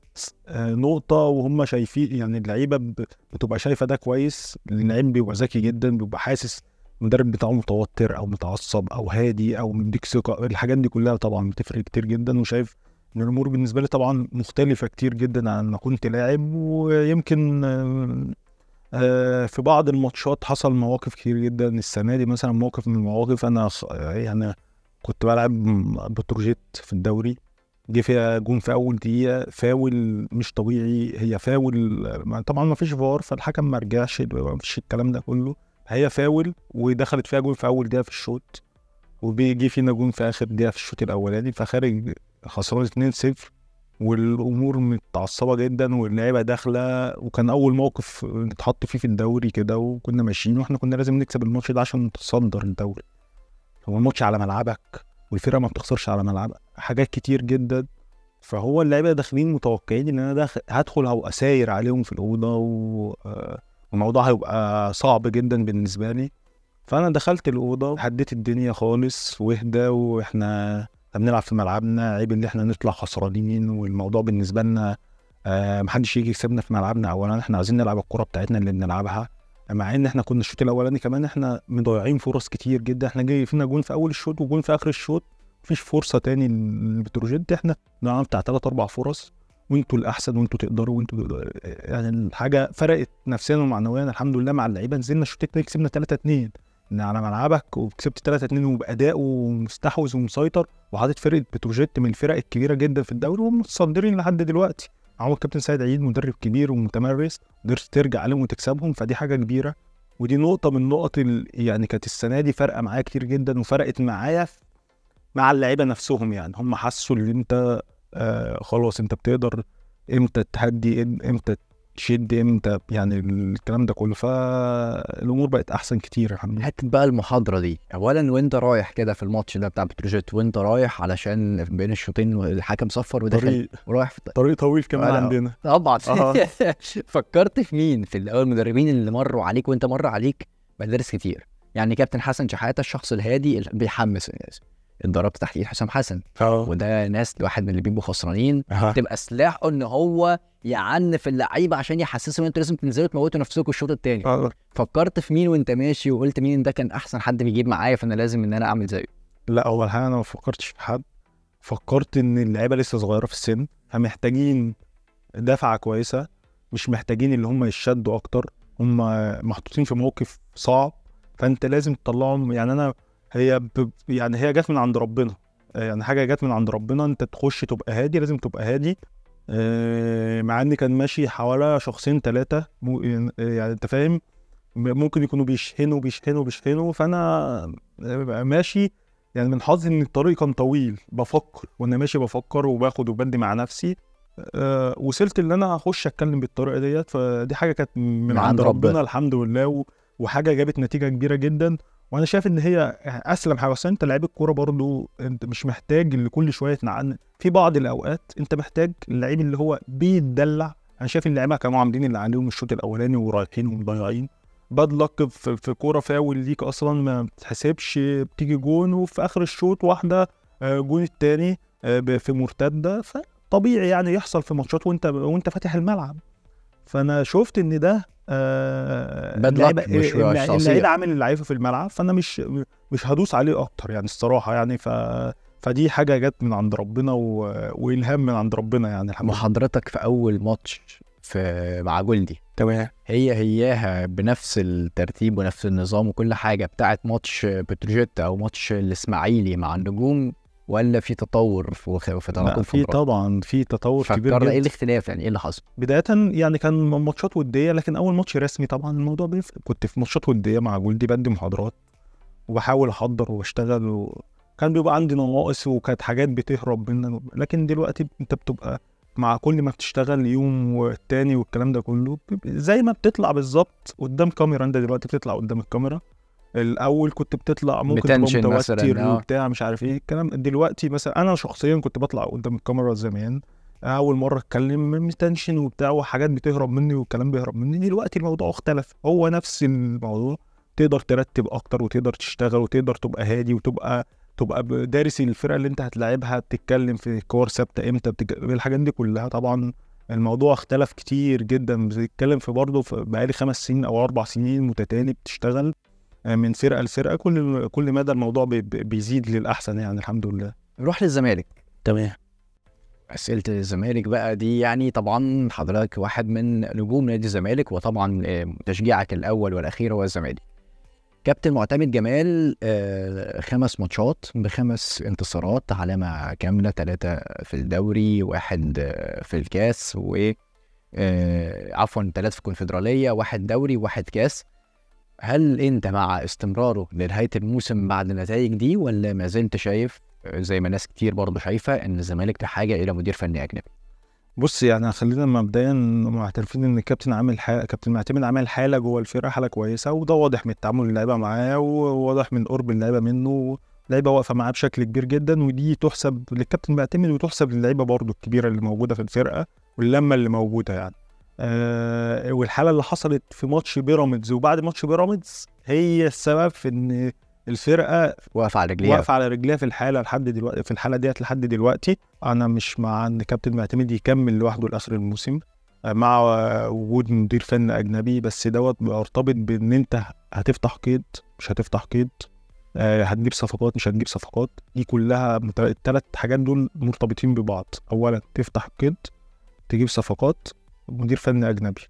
آه، نقطه وهم شايفين يعني اللعيبه بتبقى شايفه ده كويس اللعيب بيبقى ذكي جدا بيبقى حاسس المدرب بتاعه متوتر او متعصب او هادي او مديك ثقه الحاجات دي كلها طبعا بتفرق كتير جدا وشايف ان الامور بالنسبه لي طبعا مختلفه كتير جدا عن ما كنت لاعب ويمكن آه، آه، في بعض الماتشات حصل مواقف كتير جدا السنه دي مثلا موقف من المواقف انا يعني كنت بلعب بتروجيت في الدوري جه فيها جون في اول دقيقه فاول مش طبيعي هي فاول طبعا ما فيش فار فالحكم ما رجعش ما فيش الكلام ده كله هي فاول ودخلت فيها جون في اول دقيقه في الشوط وبيجي فينا جون في اخر دقيقه في الشوط الاولاني فخارج خسران 2-0 والامور متعصبه جدا واللعيبه داخله وكان اول موقف نتحط فيه في الدوري كده وكنا ماشيين واحنا كنا لازم نكسب الماتش ده عشان نتصدر الدوري هو الماتش على ملعبك والفرقه ما بتخسرش على ملعبك حاجات كتير جدا فهو اللعيبه داخلين متوقعين ان انا داخل هدخل او اساير عليهم في الاوضه و... والموضوع آه، هيبقى صعب جدا بالنسبه لي فانا دخلت الاوضه حديت الدنيا خالص واهدى واحنا احنا بنلعب في ملعبنا عيب ان احنا نطلع خسرانين والموضوع بالنسبه لنا آه، محدش يجي يكسبنا في ملعبنا اولا احنا عايزين نلعب الكوره بتاعتنا اللي بنلعبها مع ان احنا كنا الشوط الاولاني كمان احنا مضيعين فرص كتير جدا احنا جاي فينا جون في اول الشوط وجون في اخر الشوط مفيش فرصه تاني لبتروجيت احنا ضيعنا بتاع ثلاث اربع فرص وانتوا الاحسن وانتوا تقدروا وانتوا يعني الحاجه فرقت نفسيا ومعنويا الحمد لله مع اللعيبه نزلنا الشوط الثاني كسبنا 3 2 على ملعبك وكسبت 3 2 وباداء ومستحوذ ومسيطر وحاطط فرقه بتروجيت من الفرق الكبيره جدا في الدوري ومتصدرين لحد دلوقتي عمر كابتن سيد عيد مدرب كبير ومتمرس قدرت ترجع عليهم وتكسبهم فدي حاجه كبيره ودي نقطه من نقط يعني كانت السنه دي فارقه معايا كتير جدا وفرقت معايا مع اللعيبه نفسهم يعني هم حسوا ان انت آه خلاص انت بتقدر امتى تهدي امتى تشد امتى يعني الكلام ده كله فالامور بقت احسن كتير الحمد لله حته بقى المحاضره دي اولا وانت رايح كده في الماتش ده بتاع بتروجيت وانت رايح علشان بين الشوطين الحكم صفر وداخل طريق ورايح في طريق طويل كمان عندنا طبعا آه. فكرت في مين في الاول المدربين اللي مروا عليك وانت مر عليك مدارس كتير يعني كابتن حسن شحاته الشخص الهادي اللي بيحمس الناس اتضربت تحت حسام حسن أوه. وده ناس واحد من اللي بيبقوا خسرانين أه. تبقى سلاحه ان هو يعنف اللعيبه عشان يحسسهم ان انتوا لازم تنزلوا تموتوا نفسكم الشوط الثاني أه. فكرت في مين وانت ماشي وقلت مين ده كان احسن حد بيجيب معايا فانا لازم ان انا اعمل زيه لا اول الحقيقه انا ما فكرتش في حد فكرت ان اللعيبه لسه صغيره في السن فمحتاجين دفعه كويسه مش محتاجين اللي هم يشدوا اكتر هم محطوطين في موقف صعب فانت لازم تطلعهم يعني انا هي ب... يعني هي جت من عند ربنا آه، يعني حاجه جت من عند ربنا انت تخش تبقى هادي لازم تبقى هادي آه، مع ان كان ماشي حوالي شخصين ثلاثه يعني،, آه، يعني انت فاهم ممكن يكونوا بيشحنوا بيشحنوا بيشحنوا فانا ماشي يعني من حظي ان الطريق كان طويل بفكر وانا ماشي بفكر وباخد وبدي مع نفسي أه وصلت ان انا اخش اتكلم بالطريقه ديت فدي حاجه كانت من, من عند ربنا, ربنا الحمد لله وحاجه جابت نتيجه كبيره جدا وانا شايف ان هي اسلم حاجه اصل انت لعيب الكوره برضو انت مش محتاج اللي كل شويه تنعن في بعض الاوقات انت محتاج اللعيب اللي هو بيتدلع انا شايف اللعيبه كانوا عاملين اللي عليهم الشوط الاولاني ورايحين ومضيعين باد لك في, في كوره فاول ليك اصلا ما بتتحسبش بتيجي جون وفي اخر الشوط واحده آه، جون الثاني آه، في مرتده فطبيعي يعني يحصل في ماتشات وانت وانت فاتح الملعب فانا شفت ان ده آه اللعيبه اللعيب عامل اللعيبه في الملعب فانا مش مش هدوس عليه اكتر يعني الصراحه يعني ف فدي حاجه جت من عند ربنا و... والهام من عند ربنا يعني الحمد محاضرتك في اول ماتش في مع جولدي تمام هي هياها بنفس الترتيب ونفس النظام وكل حاجه بتاعت ماتش بتروجيت او ماتش الاسماعيلي مع النجوم ولا في تطور في تناقض في طبعا في تطور كبير إيه جدا ايه الاختلاف يعني ايه اللي حصل؟ بدايه يعني كان ماتشات وديه لكن اول ماتش رسمي طبعا الموضوع بيفرق كنت في ماتشات وديه مع جولدي بدي محاضرات وبحاول احضر واشتغل وكان بيبقى عندي نواقص وكانت حاجات بتهرب مننا لكن دلوقتي انت بتبقى مع كل ما بتشتغل يوم والتاني والكلام ده كله زي ما بتطلع بالظبط قدام كاميرا انت دلوقتي بتطلع قدام الكاميرا الاول كنت بتطلع ممكن تبقى متوتر آه. وبتاع مش عارف ايه الكلام دلوقتي مثلا انا شخصيا كنت بطلع قدام الكاميرا زمان اول مره اتكلم متنشن وبتاع وحاجات بتهرب مني والكلام بيهرب مني دلوقتي الموضوع اختلف هو نفس الموضوع تقدر ترتب اكتر وتقدر تشتغل وتقدر تبقى هادي وتبقى تبقى دارس الفرقه اللي انت هتلاعبها بتتكلم في كور ثابته امتى الحاجات دي كلها طبعا الموضوع اختلف كتير جدا بتتكلم في برضه بقالي خمس سنين او اربع سنين متتالي بتشتغل آه، من فرقه لفرقه كل كل مدى الموضوع بيزيد للاحسن يعني الحمد لله نروح للزمالك تمام اسئله الزمالك بقى دي يعني طبعا حضرتك واحد من نجوم نادي الزمالك وطبعا آه، تشجيعك الاول والاخير هو الزمالك كابتن معتمد جمال آه، خمس ماتشات بخمس انتصارات علامة كاملة ثلاثة في الدوري واحد في الكاس و عفوا ثلاثة في الكونفدرالية واحد دوري واحد كاس هل انت مع استمراره لنهايه الموسم بعد النتائج دي ولا ما زلت شايف زي ما ناس كتير برضه شايفه ان الزمالك بحاجه الى مدير فني اجنبي؟ بص يعني خلينا مبدئيا معترفين ان الكابتن عامل حاله كابتن معتمد عامل حاله جوه الفرقه حاله كويسه وده واضح من تعامل اللعيبه معاه وواضح من قرب اللعيبه منه لعيبه واقفه معاه بشكل كبير جدا ودي تحسب للكابتن معتمد وتحسب للعيبه برضه الكبيره اللي موجوده في الفرقه واللمه اللي موجوده يعني آه، والحاله اللي حصلت في ماتش بيراميدز وبعد ماتش بيراميدز هي السبب في ان الفرقه واقفه على رجليها واقفه على رجليها في الحاله لحد دلوقتي في الحاله ديت لحد دلوقتي انا مش مع ان كابتن معتمد يكمل لوحده لاخر الموسم آه، مع وجود مدير فن اجنبي بس دوت مرتبط بان انت هتفتح قيد مش هتفتح قيد آه، هتجيب صفقات مش هتجيب صفقات دي كلها الثلاث حاجات دول مرتبطين ببعض اولا تفتح قيد تجيب صفقات مدير فني اجنبي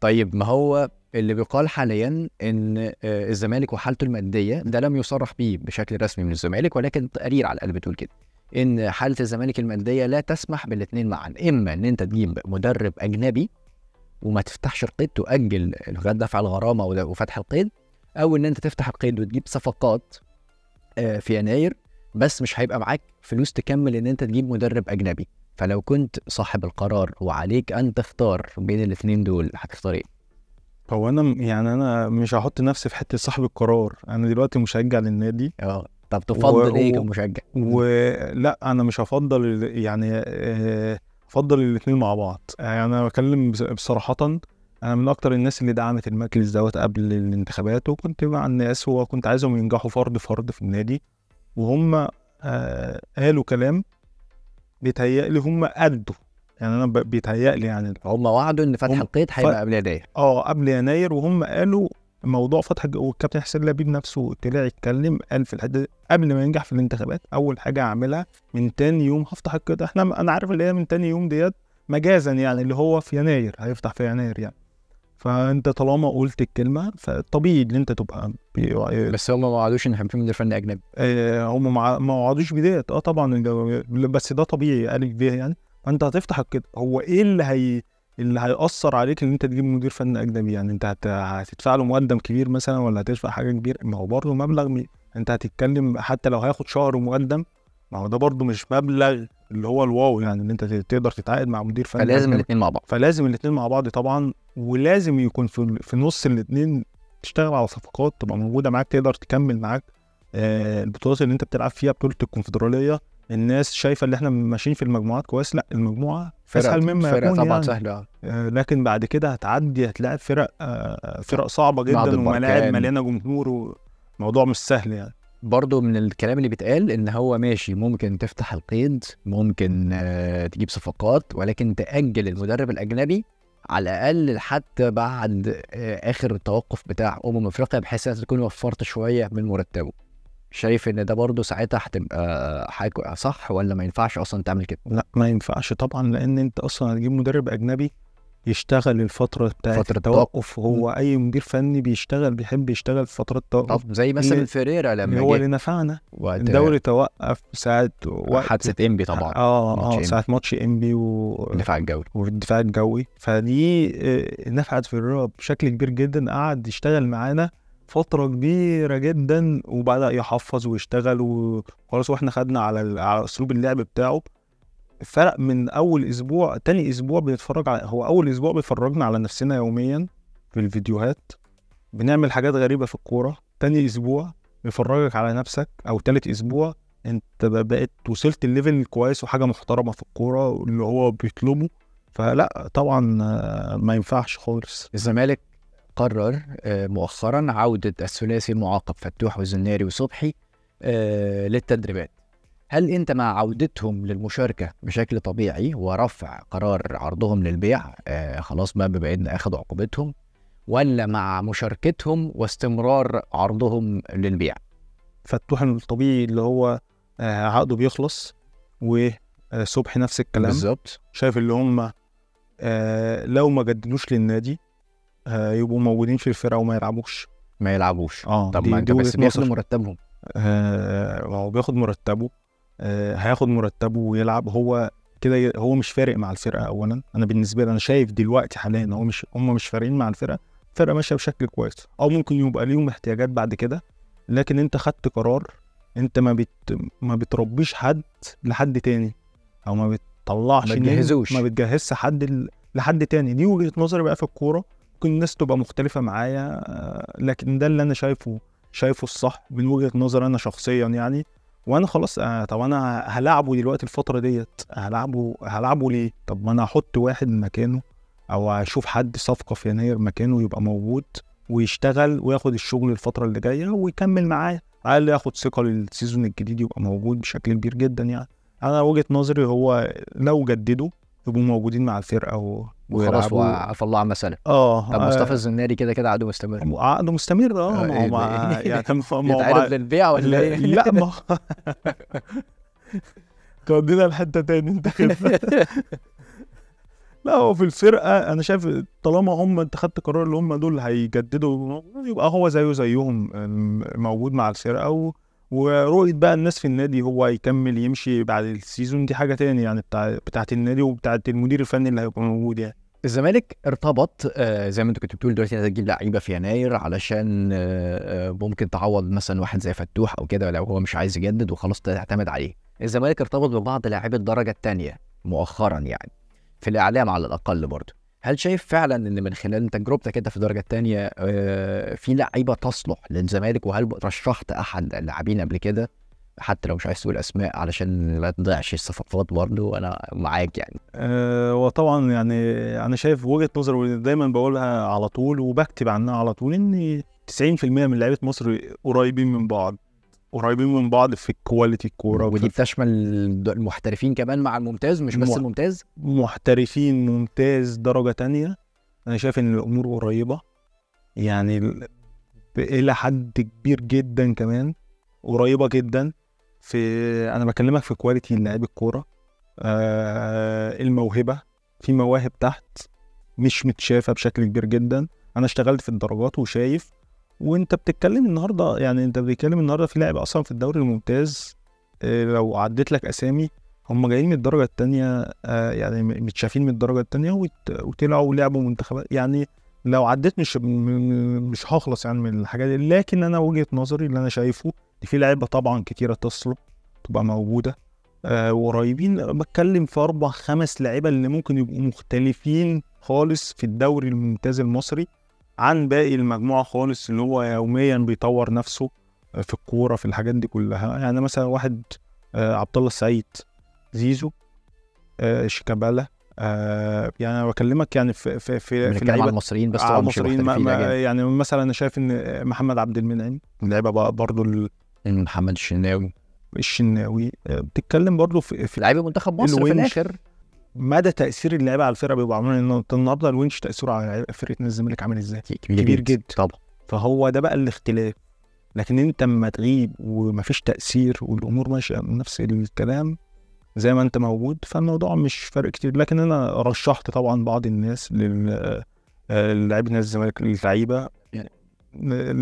طيب ما هو اللي بيقال حاليا ان آه، الزمالك وحالته الماديه ده لم يصرح به بشكل رسمي من الزمالك ولكن تقارير على الاقل بتقول كده ان حاله الزمالك الماديه لا تسمح بالاثنين معا اما ان انت تجيب مدرب اجنبي وما تفتحش القيد تؤجل دفع الغرامه وفتح القيد او ان انت تفتح القيد وتجيب صفقات آه، في يناير بس مش هيبقى معاك فلوس تكمل ان انت تجيب مدرب اجنبي فلو كنت صاحب القرار وعليك ان تختار بين الاثنين دول هتختار ايه؟ هو انا يعني انا مش هحط نفسي في حته صاحب القرار انا دلوقتي مشجع للنادي اه طب تفضل إيه و... ايه كمشجع؟ ولا انا مش هفضل يعني آه، افضل الاثنين مع بعض يعني انا بكلم بصراحه انا من اكتر الناس اللي دعمت المجلس دوت قبل الانتخابات وكنت مع الناس وكنت عايزهم ينجحوا فرد فرد في النادي وهم آه، قالوا كلام بيتهيألي هم أدوا يعني انا بيتهيألي يعني هم وعدوا ان فتح القيد هيبقى قبل يناير اه قبل يناير وهم قالوا موضوع فتح والكابتن حسين لبيب نفسه طلع يتكلم قال في الحته قبل ما ينجح في الانتخابات اول حاجه اعملها من تاني يوم هفتح القيد احنا انا عارف اللي هي من تاني يوم ديت مجازا يعني اللي هو في يناير هيفتح في يناير يعني فانت طالما قلت الكلمه فطبيعي ان انت تبقى بس هم ما وعدوش ان هيبقى مدير فن اجنبي آه هم ما وعدوش بديت اه طبعا بس ده طبيعي قالك بيها يعني فانت هتفتح كده هو ايه اللي هي اللي هيأثر عليك ان انت تجيب مدير فن اجنبي يعني انت هت... هتدفع له مقدم كبير مثلا ولا هتدفع حاجه كبيره ما هو برضه مبلغ مي... انت هتتكلم حتى لو هياخد شهر مقدم ما هو ده برضه مش مبلغ اللي هو الواو يعني ان انت تقدر تتعاقد مع مدير فني فلازم الاثنين مع بعض فلازم الاثنين مع بعض طبعا ولازم يكون في في نص الاثنين تشتغل على صفقات تبقى موجوده معاك تقدر تكمل معاك آه البطولات اللي انت بتلعب فيها بطوله الكونفدراليه الناس شايفه ان احنا ماشيين في المجموعات كويس لا المجموعه اسهل مما يكون طبعا يعني. سهله آه لكن بعد كده هتعدي هتلاعب فرق آه فرق صعبه جدا وملاعب مليانه جمهور وموضوع مش سهل يعني برضه من الكلام اللي بيتقال ان هو ماشي ممكن تفتح القيد ممكن آه، تجيب صفقات ولكن تأجل المدرب الأجنبي على الأقل حتى بعد آه، آخر التوقف بتاع أمم أفريقيا بحيث إنها تكون وفرت شوية من مرتبه شايف ان ده برضه ساعتها هتبقى حاجه صح ولا ما ينفعش اصلا تعمل كده؟ لا ما ينفعش طبعا لان انت اصلا هتجيب مدرب اجنبي يشتغل الفترة بتاعت فترة التوقف هو أي مدير فني بيشتغل بيحب يشتغل في فترة التوقف زي مثلا فيريرا لما هو اللي نفعنا الدوري توقف ساعة وقت حادثة إنبي طبعا اه اه ساعة ماتش إنبي و الدفاع الجوي والدفاع الجوي فدي آه، نفعت فيريرا بشكل كبير جدا قعد يشتغل معانا فترة كبيرة جدا وبدأ يحفظ ويشتغل وخلاص واحنا خدنا على على أسلوب اللعب بتاعه فرق من اول اسبوع تاني اسبوع بنتفرج على هو اول اسبوع بيفرجنا على نفسنا يوميا في الفيديوهات بنعمل حاجات غريبه في الكوره تاني اسبوع بيفرجك على نفسك او تالت اسبوع انت بقيت وصلت الليفل الكويس وحاجه محترمه في الكوره اللي هو بيطلبه فلا طبعا ما ينفعش خالص الزمالك قرر آه، مؤخرا عوده الثلاثي المعاقب فتوح وزناري وصبحي آه، للتدريبات هل انت مع عودتهم للمشاركه بشكل طبيعي ورفع قرار عرضهم للبيع آه خلاص بقى بما اخذوا عقوبتهم ولا مع مشاركتهم واستمرار عرضهم للبيع فتوح الطبيعي اللي هو آه عقده بيخلص وصبح نفس الكلام بالظبط شايف اللي هم آه لو ما جددوش للنادي آه يبقوا موجودين في الفرقه وما يلعبوش ما يلعبوش اه طب ما انت بس بياخد مرتبهم آه هو بياخد مرتبه آه، هياخد مرتبه ويلعب هو كده هو مش فارق مع الفرقه اولا انا بالنسبه لي انا شايف دلوقتي حاليا هو مش هم مش فارقين مع الفرقه الفرقه ماشيه بشكل كويس او ممكن يبقى ليهم احتياجات بعد كده لكن انت خدت قرار انت ما بت ما بتربيش حد لحد تاني او ما بتطلعش ما بتجهزوش ما بتجهزش حد لحد تاني دي وجهه نظري بقى في الكوره ممكن الناس تبقى مختلفه معايا آه، لكن ده اللي انا شايفه شايفه الصح من وجهه نظر انا شخصيا يعني وانا خلاص آه طب انا هلعبه دلوقتي الفتره ديت هلعبه هلعبه ليه طب ما انا هحط واحد مكانه او اشوف حد صفقه في يناير مكانه يبقى موجود ويشتغل وياخد الشغل الفتره اللي جايه ويكمل معاه على الاقل ياخد ثقه للسيزون الجديد يبقى موجود بشكل كبير جدا يعني انا وجهه نظري هو لو جددوا يبقوا موجودين مع الفرقه وخلاص وعفى الله عما سلف اه طب آه. مصطفى الزناري كده كده عقده مستمر عقده مستمر اه ما هو آه، يعني ما يتعرض للبيع ولا ايه؟ لا ما تودينا لحته تاني انت لا هو في الفرقه انا شايف طالما هم انت خدت قرار اللي هم دول هيجددوا يبقى هو زيه زيهم آه، موجود مع الفرقه ورؤيه بقى الناس في النادي هو يكمل يمشي بعد السيزون دي حاجه تاني يعني بتاع بتاعت النادي وبتاعت المدير الفني اللي هيكون موجود يعني الزمالك ارتبط آه، زي ما انت كنت بتقول دلوقتي هتجيب لعيبه في يناير علشان آه، آه، ممكن تعوض مثلا واحد زي فتوح او كده لو هو مش عايز يجدد وخلاص تعتمد عليه. الزمالك ارتبط ببعض لاعبي الدرجه الثانيه مؤخرا يعني في الاعلام على الاقل برضه. هل شايف فعلا ان من خلال تجربتك انت في الدرجه الثانيه آه، في لعيبه تصلح للزمالك وهل رشحت احد اللاعبين قبل كده حتى لو مش عايز تقول اسماء علشان ما تضيعش الصفقات برضه انا معاك يعني أه وطبعا يعني انا شايف وجهه نظر ودايما بقولها على طول وبكتب عنها على طول ان 90% من لعيبه مصر قريبين من بعض قريبين من بعض في الكواليتي الكوره ودي بتشمل المحترفين كمان مع الممتاز مش بس الممتاز محترفين ممتاز درجه تانية انا شايف ان الامور قريبه يعني الى حد كبير جدا كمان قريبه جدا في انا بكلمك في كواليتي لعيب الكوره آه الموهبه في مواهب تحت مش متشافه بشكل كبير جدا انا اشتغلت في الدرجات وشايف وانت بتتكلم النهارده يعني انت بتتكلم النهارده في لاعب اصلا في الدوري الممتاز آه، لو عديت لك اسامي هم جايين من الدرجه الثانيه آه، يعني متشافين من الدرجه الثانيه وطلعوا ولعبوا منتخبات يعني لو عديت مش مش هخلص يعني من الحاجات دي لكن انا وجهه نظري اللي انا شايفه ان في لعيبه طبعا كتيره تصلح تبقى موجوده آه، وقريبين بتكلم في اربع خمس لعيبه اللي ممكن يبقوا مختلفين خالص في الدوري الممتاز المصري عن باقي المجموعه خالص اللي هو يوميا بيطور نفسه آه، في الكوره في الحاجات دي كلها يعني مثلا واحد آه، عبد الله السعيد زيزو آه، شيكابالا يعني انا بكلمك يعني في في في, في اللعيبه المصريين بس طبعا المصريين ما ما يعني مثلا انا شايف ان محمد عبد المنعم لعيبه برضه محمد الشناوي الشناوي بتتكلم برضه في, في لعيبه منتخب مصر في الاخر مدى تاثير اللعيبه على الفرقه بيبقى عامل النهارده الونش تاثيره على فرقه نادي الزمالك عامل ازاي كبير, كبير جدا طبعا فهو ده بقى الاختلاف لكن انت اما تغيب ومفيش تاثير والامور ماشيه نفس الكلام زي ما انت موجود فالموضوع مش فارق كتير لكن انا رشحت طبعا بعض الناس للاعيبه آه، الزمالك اللعيبه يعني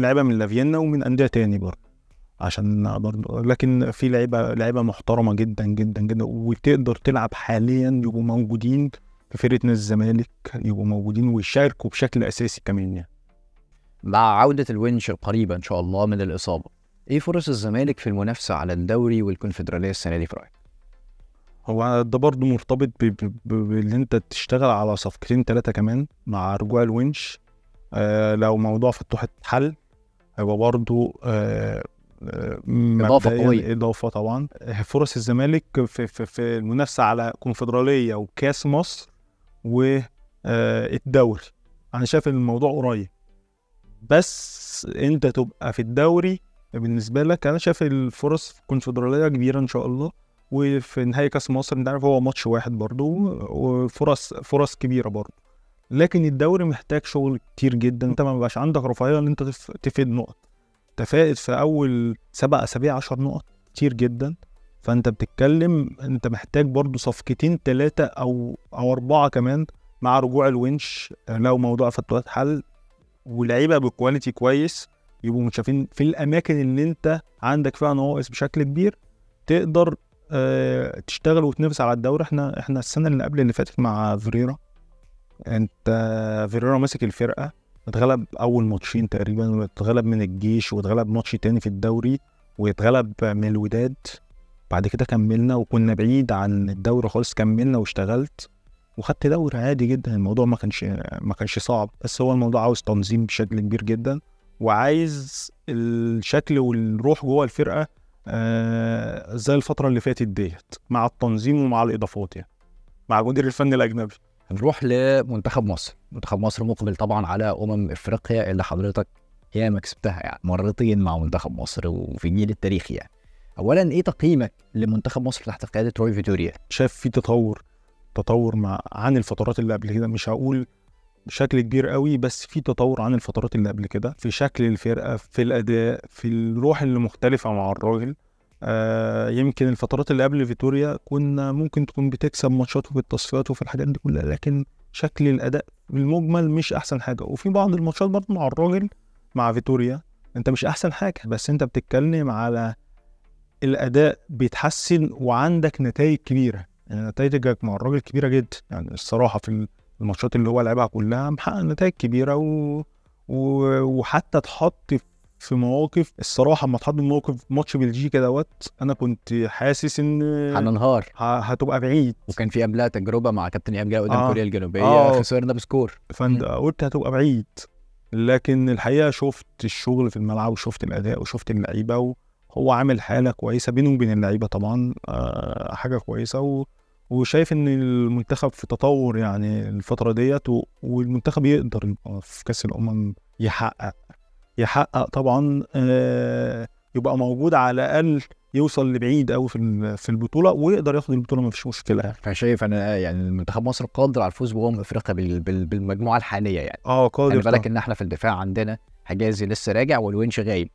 لعيبه من لافينا ومن انديه تاني برضه عشان برضه لكن في لعيبه لعيبه محترمه جدا جدا جدا وتقدر تلعب حاليا يبقوا موجودين في فرقه الزمالك يبقوا موجودين ويشاركوا بشكل اساسي كمان يعني مع عودة الونش قريبا إن شاء الله من الإصابة إيه فرص الزمالك في المنافسة على الدوري والكونفدرالية السنة دي في رأيك؟ هو ده برضه مرتبط بإن أنت تشتغل على صفقتين ثلاثة كمان مع رجوع الونش آه لو موضوع فتوح اتحل هيبقى برضه آه اضافه قويه اضافه طبعا فرص الزمالك في, في, في المنافسه على كونفدراليه وكاس مصر والدوري آه، انا شايف ان الموضوع قريب بس انت تبقى في الدوري بالنسبه لك انا شايف الفرص في الكونفدراليه كبيره ان شاء الله وفي نهائي كاس مصر انت عارف هو ماتش واحد برضه وفرص فرص كبيره برضه لكن الدوري محتاج شغل كتير جدا انت ما بيبقاش عندك رفاهيه ان انت تفيد نقط تفائت في اول سبع اسابيع 10 نقط كتير جدا فانت بتتكلم انت محتاج برضو صفقتين ثلاثه او او اربعه كمان مع رجوع الونش آه، لو موضوع فتوات حل ولعيبه بكواليتي كويس يبقوا متشافين في الاماكن اللي انت عندك فيها نواقص بشكل كبير تقدر اه تشتغل وتنافس على الدوري احنا احنا السنه اللي قبل اللي فاتت مع فيريرا انت فيريرا ماسك الفرقه اتغلب اول ماتشين تقريبا واتغلب من الجيش واتغلب ماتش تاني في الدوري واتغلب من الوداد بعد كده كملنا وكنا بعيد عن الدوري خالص كملنا واشتغلت وخدت دوري عادي جدا الموضوع ما كانش ما كانش صعب بس هو الموضوع عاوز تنظيم بشكل كبير جدا وعايز الشكل والروح جوه الفرقه آه زي الفتره اللي فاتت ديت مع التنظيم ومع الاضافات يعني مع المدير الفني الاجنبي نروح لمنتخب مصر منتخب مصر مقبل طبعا على امم افريقيا اللي حضرتك يا ما كسبتها يعني مرتين مع منتخب مصر وفي جيل التاريخ يعني اولا ايه تقييمك لمنتخب مصر تحت قياده روي فيتوريا شايف في تطور تطور مع عن الفترات اللي قبل كده مش هقول بشكل كبير قوي بس في تطور عن الفترات اللي قبل كده في شكل الفرقه في الاداء في الروح اللي مختلفه مع الراجل آه يمكن الفترات اللي قبل فيتوريا كنا ممكن تكون بتكسب ماتشات وفي التصفيات وفي الحاجات دي كلها لكن شكل الاداء بالمجمل مش احسن حاجه وفي بعض الماتشات برضه مع الراجل مع فيتوريا انت مش احسن حاجه بس انت بتتكلم على الاداء بيتحسن وعندك نتائج كبيره يعني نتائجك مع الراجل كبيره جدا يعني الصراحه في الماتشات اللي هو لعبها كلها محقق نتائج كبيره و... و... وحتى اتحط في في مواقف الصراحه لما اتحط موقف ماتش بلجيكا دوت انا كنت حاسس ان هننهار هتبقى بعيد وكان في قبلها تجربه مع كابتن ايام جاي قدام آه. كوريا الجنوبيه آه. خسرنا بسكور فانت قلت هتبقى بعيد لكن الحقيقه شفت الشغل في الملعب وشفت الاداء وشفت اللعيبه وهو عامل حاله كويسه بينه وبين اللعيبه طبعا آه حاجه كويسه و... وشايف ان المنتخب في تطور يعني الفتره ديت و... والمنتخب يقدر في كاس الامم يحقق يحقق طبعا آه، يبقى موجود على الاقل يوصل لبعيد قوي في في البطوله ويقدر ياخد البطوله ما فيش مشكله يعني فشايف انا آه، يعني المنتخب مصر قادر على الفوز بامم افريقيا بالمجموعه الحاليه يعني اه قادر خلي بالك ان احنا في الدفاع عندنا حجازي لسه راجع والونش غايب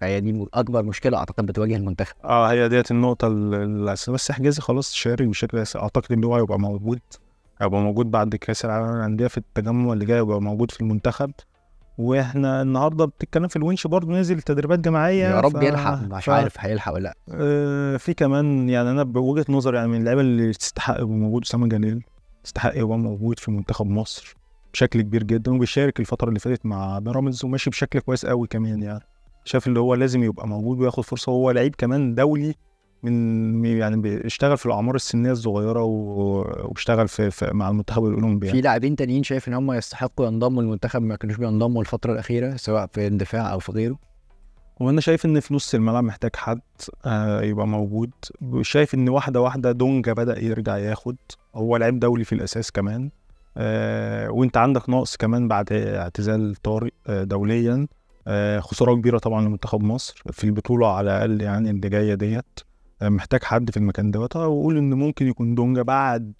فهي دي اكبر مشكله اعتقد بتواجه المنتخب اه هي ديت النقطه الاساسيه بس حجازي خلاص شارك بشكل اعتقد ان هو هيبقى موجود هيبقى موجود بعد كاس العالم للانديه في التجمع اللي جاي هيبقى موجود في المنتخب واحنا النهارده بتتكلم في الونش برضه نازل تدريبات جماعيه يا رب ف... يلحق مش ف... عارف هيلحق ولا لا آه، في كمان يعني انا بوجهه نظري يعني من اللعيبه اللي تستحق يبقى موجود اسامه جلال يستحق يبقى موجود في منتخب مصر بشكل كبير جدا وبيشارك الفتره اللي فاتت مع بيراميدز وماشي بشكل كويس قوي كمان يعني شاف اللي هو لازم يبقى موجود وياخد فرصه هو لعيب كمان دولي من يعني بيشتغل في الاعمار السنيه الصغيره وبيشتغل في, في مع المنتخب الاولمبي يعني. في لاعبين تانيين شايف ان هم يستحقوا ينضموا للمنتخب ما كانوش بينضموا الفتره الاخيره سواء في الدفاع او في غيره وانا شايف ان في نص الملعب محتاج حد آه يبقى موجود وشايف ان واحده واحده دونجا بدا يرجع ياخد هو لعيب دولي في الاساس كمان آه وانت عندك نقص كمان بعد اعتزال طارق آه، دوليا آه خساره كبيره طبعا لمنتخب مصر في البطوله على الاقل يعني اللي جايه ديت محتاج حد في المكان دوت آه، واقول ان ممكن يكون دونجا بعد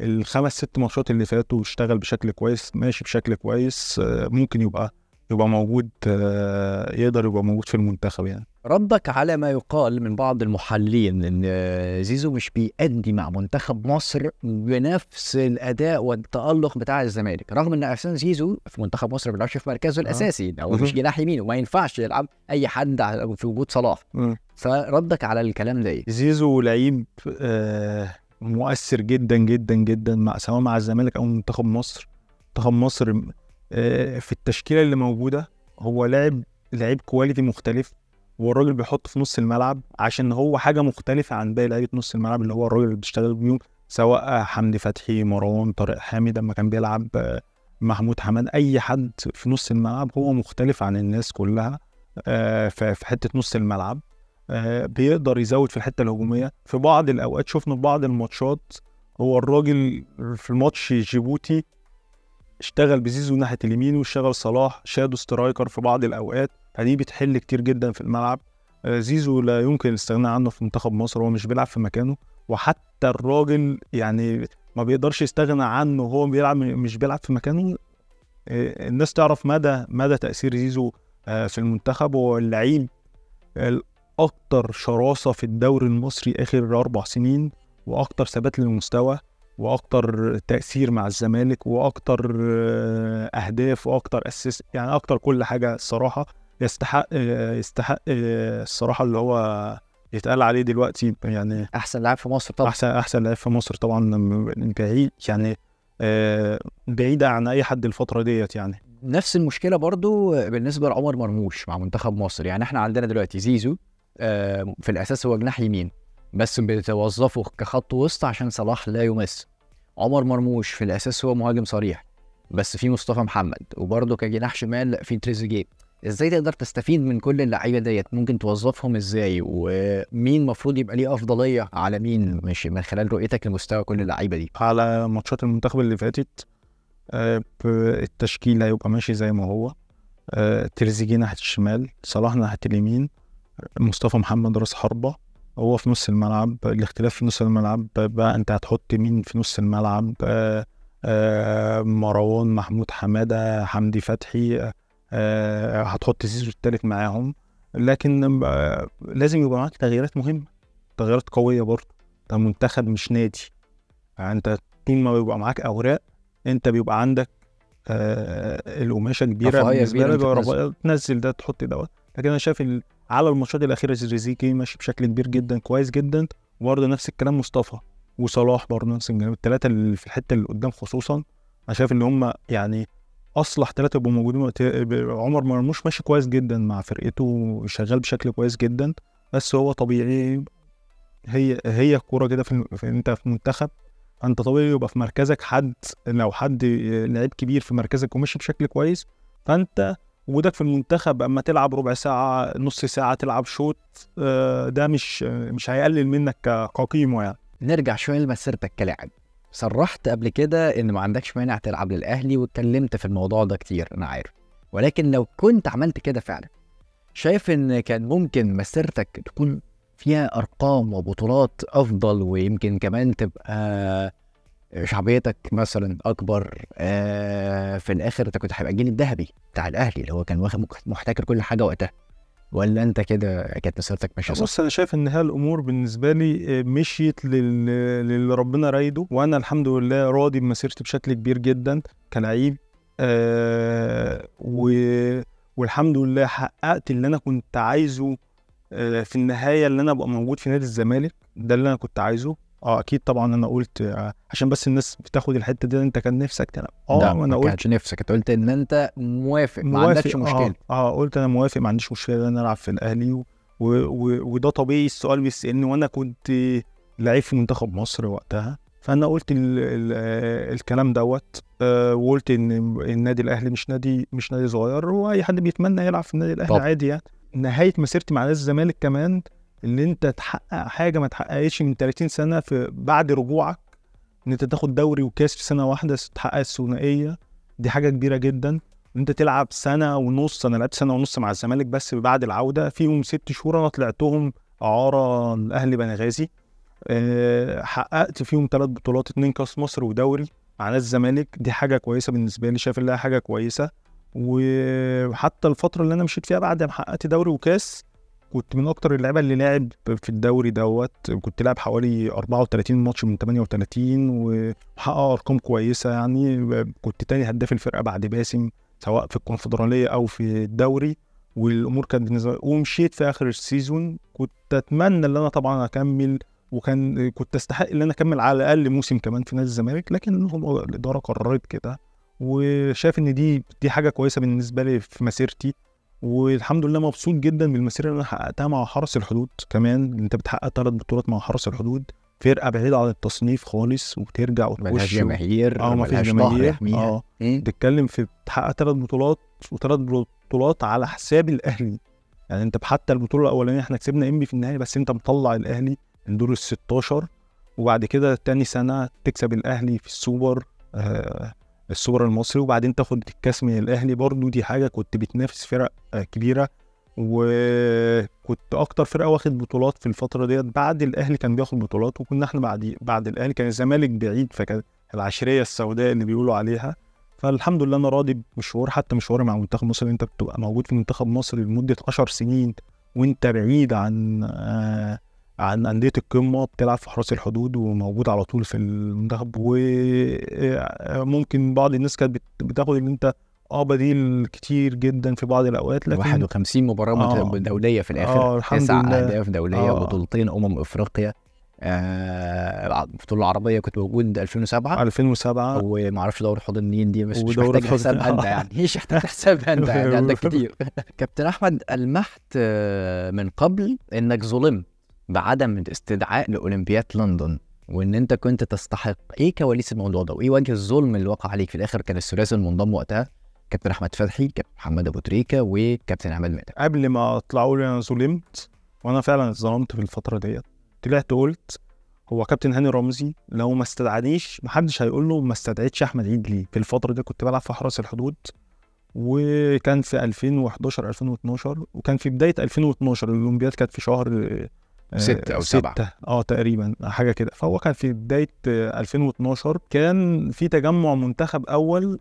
الخمس ست ماتشات اللي فاتوا اشتغل بشكل كويس ماشي بشكل كويس آه، ممكن يبقى يبقى موجود آه، يقدر يبقى موجود في المنتخب يعني ردك على ما يقال من بعض المحللين ان آه، زيزو مش بيأدي مع منتخب مصر بنفس الاداء والتألق بتاع الزمالك رغم ان احسان زيزو في منتخب مصر ما بيلعبش في مركزه آه. الاساسي او مش جناح يمين وما ينفعش يلعب اي حد في وجود صلاح فردك على الكلام ده ايه زيزو لعيب مؤثر جدا جدا جدا مع سواء مع الزمالك او منتخب مصر منتخب مصر آه، في التشكيله اللي موجوده هو لاعب لعيب كواليتي مختلف والراجل بيحط في نص الملعب عشان هو حاجه مختلفه عن باقي لعيبه نص الملعب اللي هو الراجل اللي بيشتغل بيهم سواء حمدي فتحي مروان طارق حامد لما كان بيلعب آه، محمود حماد اي حد في نص الملعب هو مختلف عن الناس كلها آه، في حته نص الملعب بيقدر يزود في الحته الهجوميه في بعض الاوقات شفنا في بعض الماتشات هو الراجل في الماتش جيبوتي اشتغل بزيزو ناحيه اليمين واشتغل صلاح شادو سترايكر في بعض الاوقات فدي يعني بتحل كتير جدا في الملعب آه، زيزو لا يمكن الاستغناء عنه في منتخب مصر هو مش بيلعب في مكانه وحتى الراجل يعني ما بيقدرش يستغنى عنه هو بيلعب مش بيلعب في مكانه آه، الناس تعرف مدى مدى تاثير زيزو آه، في المنتخب هو اللعيب الاكثر شراسه في الدوري المصري اخر اربع سنين واكثر ثبات للمستوى واكتر تاثير مع الزمالك واكتر آه، اهداف واكتر اسيست يعني اكتر كل حاجه الصراحه يستحق آه، يستحق آه، الصراحه اللي هو يتقال عليه دلوقتي يعني احسن لاعب في مصر طبعا احسن احسن لاعب في مصر طبعا بعيد يعني بعيدة عن أي حد الفترة ديت يعني نفس المشكلة برضو بالنسبة لعمر مرموش مع منتخب مصر يعني احنا عندنا دلوقتي زيزو في الأساس هو جناح يمين بس بتوظفه كخط وسط عشان صلاح لا يمثل عمر مرموش في الاساس هو مهاجم صريح بس في مصطفى محمد وبرده كجناح شمال في تريزيجيه ازاي تقدر تستفيد من كل اللعيبه ديت ممكن توظفهم ازاي ومين المفروض يبقى ليه افضليه على مين مش من خلال رؤيتك لمستوى كل اللعيبه دي على ماتشات المنتخب اللي فاتت آه، التشكيل هيبقى ماشي زي ما هو آه، تريزيجيه ناحيه الشمال صلاح ناحيه اليمين مصطفى محمد راس حربه هو في نص الملعب الاختلاف في نص الملعب بقى انت هتحط مين في نص الملعب آه، آه، مروان محمود حماده حمدي فتحي آه، هتحط زيزو التالت معاهم لكن لازم يبقى معاك تغييرات مهمه تغييرات قويه برضه انت منتخب مش نادي يعني انت طول ما بيبقى معاك اوراق انت بيبقى عندك القماشه كبيره بالنسبه لك تنزل ده تحط دوت لكن انا شايف على الماتشات الاخيره زيزيكي ماشي بشكل كبير جدا كويس جدا وبرده نفس الكلام مصطفى وصلاح برده نفس الكلام الثلاثه اللي في الحته اللي قدام خصوصا انا شايف ان هم يعني اصلح ثلاثه يبقوا موجودين وقت عمر مرموش ماشي كويس جدا مع فرقته وشغال بشكل كويس جدا بس هو طبيعي هي هي الكوره كده في, في انت في منتخب انت طبيعي يبقى في مركزك حد لو حد لعيب كبير في مركزك ومشي بشكل كويس فانت وجودك في المنتخب اما تلعب ربع ساعه نص ساعه تلعب شوط آه، ده مش مش هيقلل منك كقيمه يعني نرجع شويه لمسيرتك كلاعب صرحت قبل كده ان ما عندكش مانع تلعب للاهلي واتكلمت في الموضوع ده كتير انا عارف ولكن لو كنت عملت كده فعلا شايف ان كان ممكن مسيرتك تكون فيها ارقام وبطولات افضل ويمكن كمان تبقى شعبيتك مثلا اكبر آه في الاخر انت كنت هيبقى الجيل الذهبي بتاع الاهلي اللي هو كان واخد محتكر كل حاجه وقتها ولا انت كده كانت مسيرتك ماشيه صح؟ بص انا شايف ان هي الامور بالنسبه لي آه، مشيت للي ربنا رايده وانا الحمد لله راضي بمسيرتي بشكل كبير جدا كلعيب آه و... والحمد لله حققت اللي انا كنت عايزه آه في النهايه اللي انا ابقى موجود في نادي الزمالك ده اللي انا كنت عايزه اه اكيد طبعا انا قلت آه عشان بس الناس بتاخد الحته دي انت كان نفسك تلعب اه انا قلت كانش نفسك انت قلت ان انت موافق, موافق ما عندكش آه، مشكله آه, اه قلت انا موافق ما عنديش مشكله ان انا العب في الاهلي و... و... و... وده طبيعي السؤال بيسالني وانا كنت لعيب في منتخب مصر وقتها فانا قلت ال... ال... آه، الكلام دوت آه وقلت ان النادي الاهلي مش نادي مش نادي صغير واي حد بيتمنى يلعب في النادي الاهلي طب. عادي يعني نهايه مسيرتي مع نادي الزمالك كمان ان انت تحقق حاجه ما تحققتش من 30 سنه في بعد رجوعك ان انت تاخد دوري وكاس في سنه واحده تحقق الثنائيه دي حاجه كبيره جدا ان انت تلعب سنه ونص انا لعبت سنه ونص مع الزمالك بس بعد العوده فيهم ست شهور انا طلعتهم اعاره الاهلي بنغازي حققت فيهم ثلاث بطولات اتنين كاس مصر ودوري على الزمالك دي حاجه كويسه بالنسبه لي شايف انها حاجه كويسه وحتى الفتره اللي انا مشيت فيها بعد ما حققت دوري وكاس كنت من اكتر اللعيبه اللي لعب في الدوري دوت كنت لعب حوالي 34 ماتش من 38 وحقق ارقام كويسه يعني كنت تاني هداف الفرقه بعد باسم سواء في الكونفدراليه او في الدوري والامور كانت بالنسبه ومشيت في اخر السيزون كنت اتمنى ان انا طبعا اكمل وكان كنت استحق ان انا اكمل على الاقل موسم كمان في نادي الزمالك لكن الاداره قررت كده وشايف ان دي دي حاجه كويسه بالنسبه لي في مسيرتي والحمد لله مبسوط جدا بالمسيره اللي انا حققتها مع حرس الحدود كمان انت بتحقق ثلاث بطولات مع حرس الحدود فرقه بعيده عن التصنيف خالص وبترجع وتخش ملهاش جماهير اه مفيش جماهير اه إيه؟ بتتكلم في بتحقق ثلاث بطولات وثلاث بطولات على حساب الاهلي يعني انت حتى البطوله الاولانيه احنا كسبنا انبي في النهائي بس انت مطلع الاهلي من دور ال 16 وبعد كده تاني سنه تكسب الاهلي في السوبر آه السوبر المصري وبعدين تاخد الكاس من الاهلي برضو دي حاجه كنت بتنافس فرق آه، كبيره وكنت اكتر فرقه واخد بطولات في الفتره ديت بعد الاهلي كان بياخد بطولات وكنا احنا بعد بعد الاهلي كان الزمالك بعيد فكان العشريه السوداء اللي بيقولوا عليها فالحمد لله انا راضي بمشوار حتى مشوار مع منتخب مصر انت بتبقى موجود في منتخب مصر لمده 10 سنين وانت بعيد عن آه عن أندية القمة بتلعب في حراس الحدود وموجود على طول في المنتخب وممكن بعض الناس كانت بتاخد إن أنت اه بديل كتير جدا في بعض الاوقات لكن 51 مباراه آه دوليه في الاخر آه الحمد تسع اهداف دوليه آه بطولتين امم افريقيا آه بطوله العربيه كنت موجود 2007 2007 ومعرفش دور حوض النيل دي بس يعني. مش محتاج حساب انت يعني مش محتاج حساب انت يعني عندك كتير كابتن احمد المحت آه، من قبل انك ظلمت بعدم الاستدعاء لاولمبياد لندن وان انت كنت تستحق ايه كواليس الموضوع ده وايه وجه الظلم اللي وقع عليك في الاخر كان الثلاثي المنضم وقتها كابتن احمد فتحي كابتن محمد ابو تريكه وكابتن عماد مادة قبل ما اطلعوا لي انا ظلمت وانا فعلا اتظلمت في الفتره ديت طلعت قلت هو كابتن هاني رمزي لو ما استدعانيش محدش هيقول له ما استدعيتش احمد عيد ليه في الفتره دي كنت بلعب في حرس الحدود وكان في 2011 2012 وكان في بدايه 2012 الاولمبياد كانت في شهر آه، ستة أو سبعة ستة أه تقريبا حاجة كده فهو كان في بداية 2012 آه، كان في تجمع منتخب أول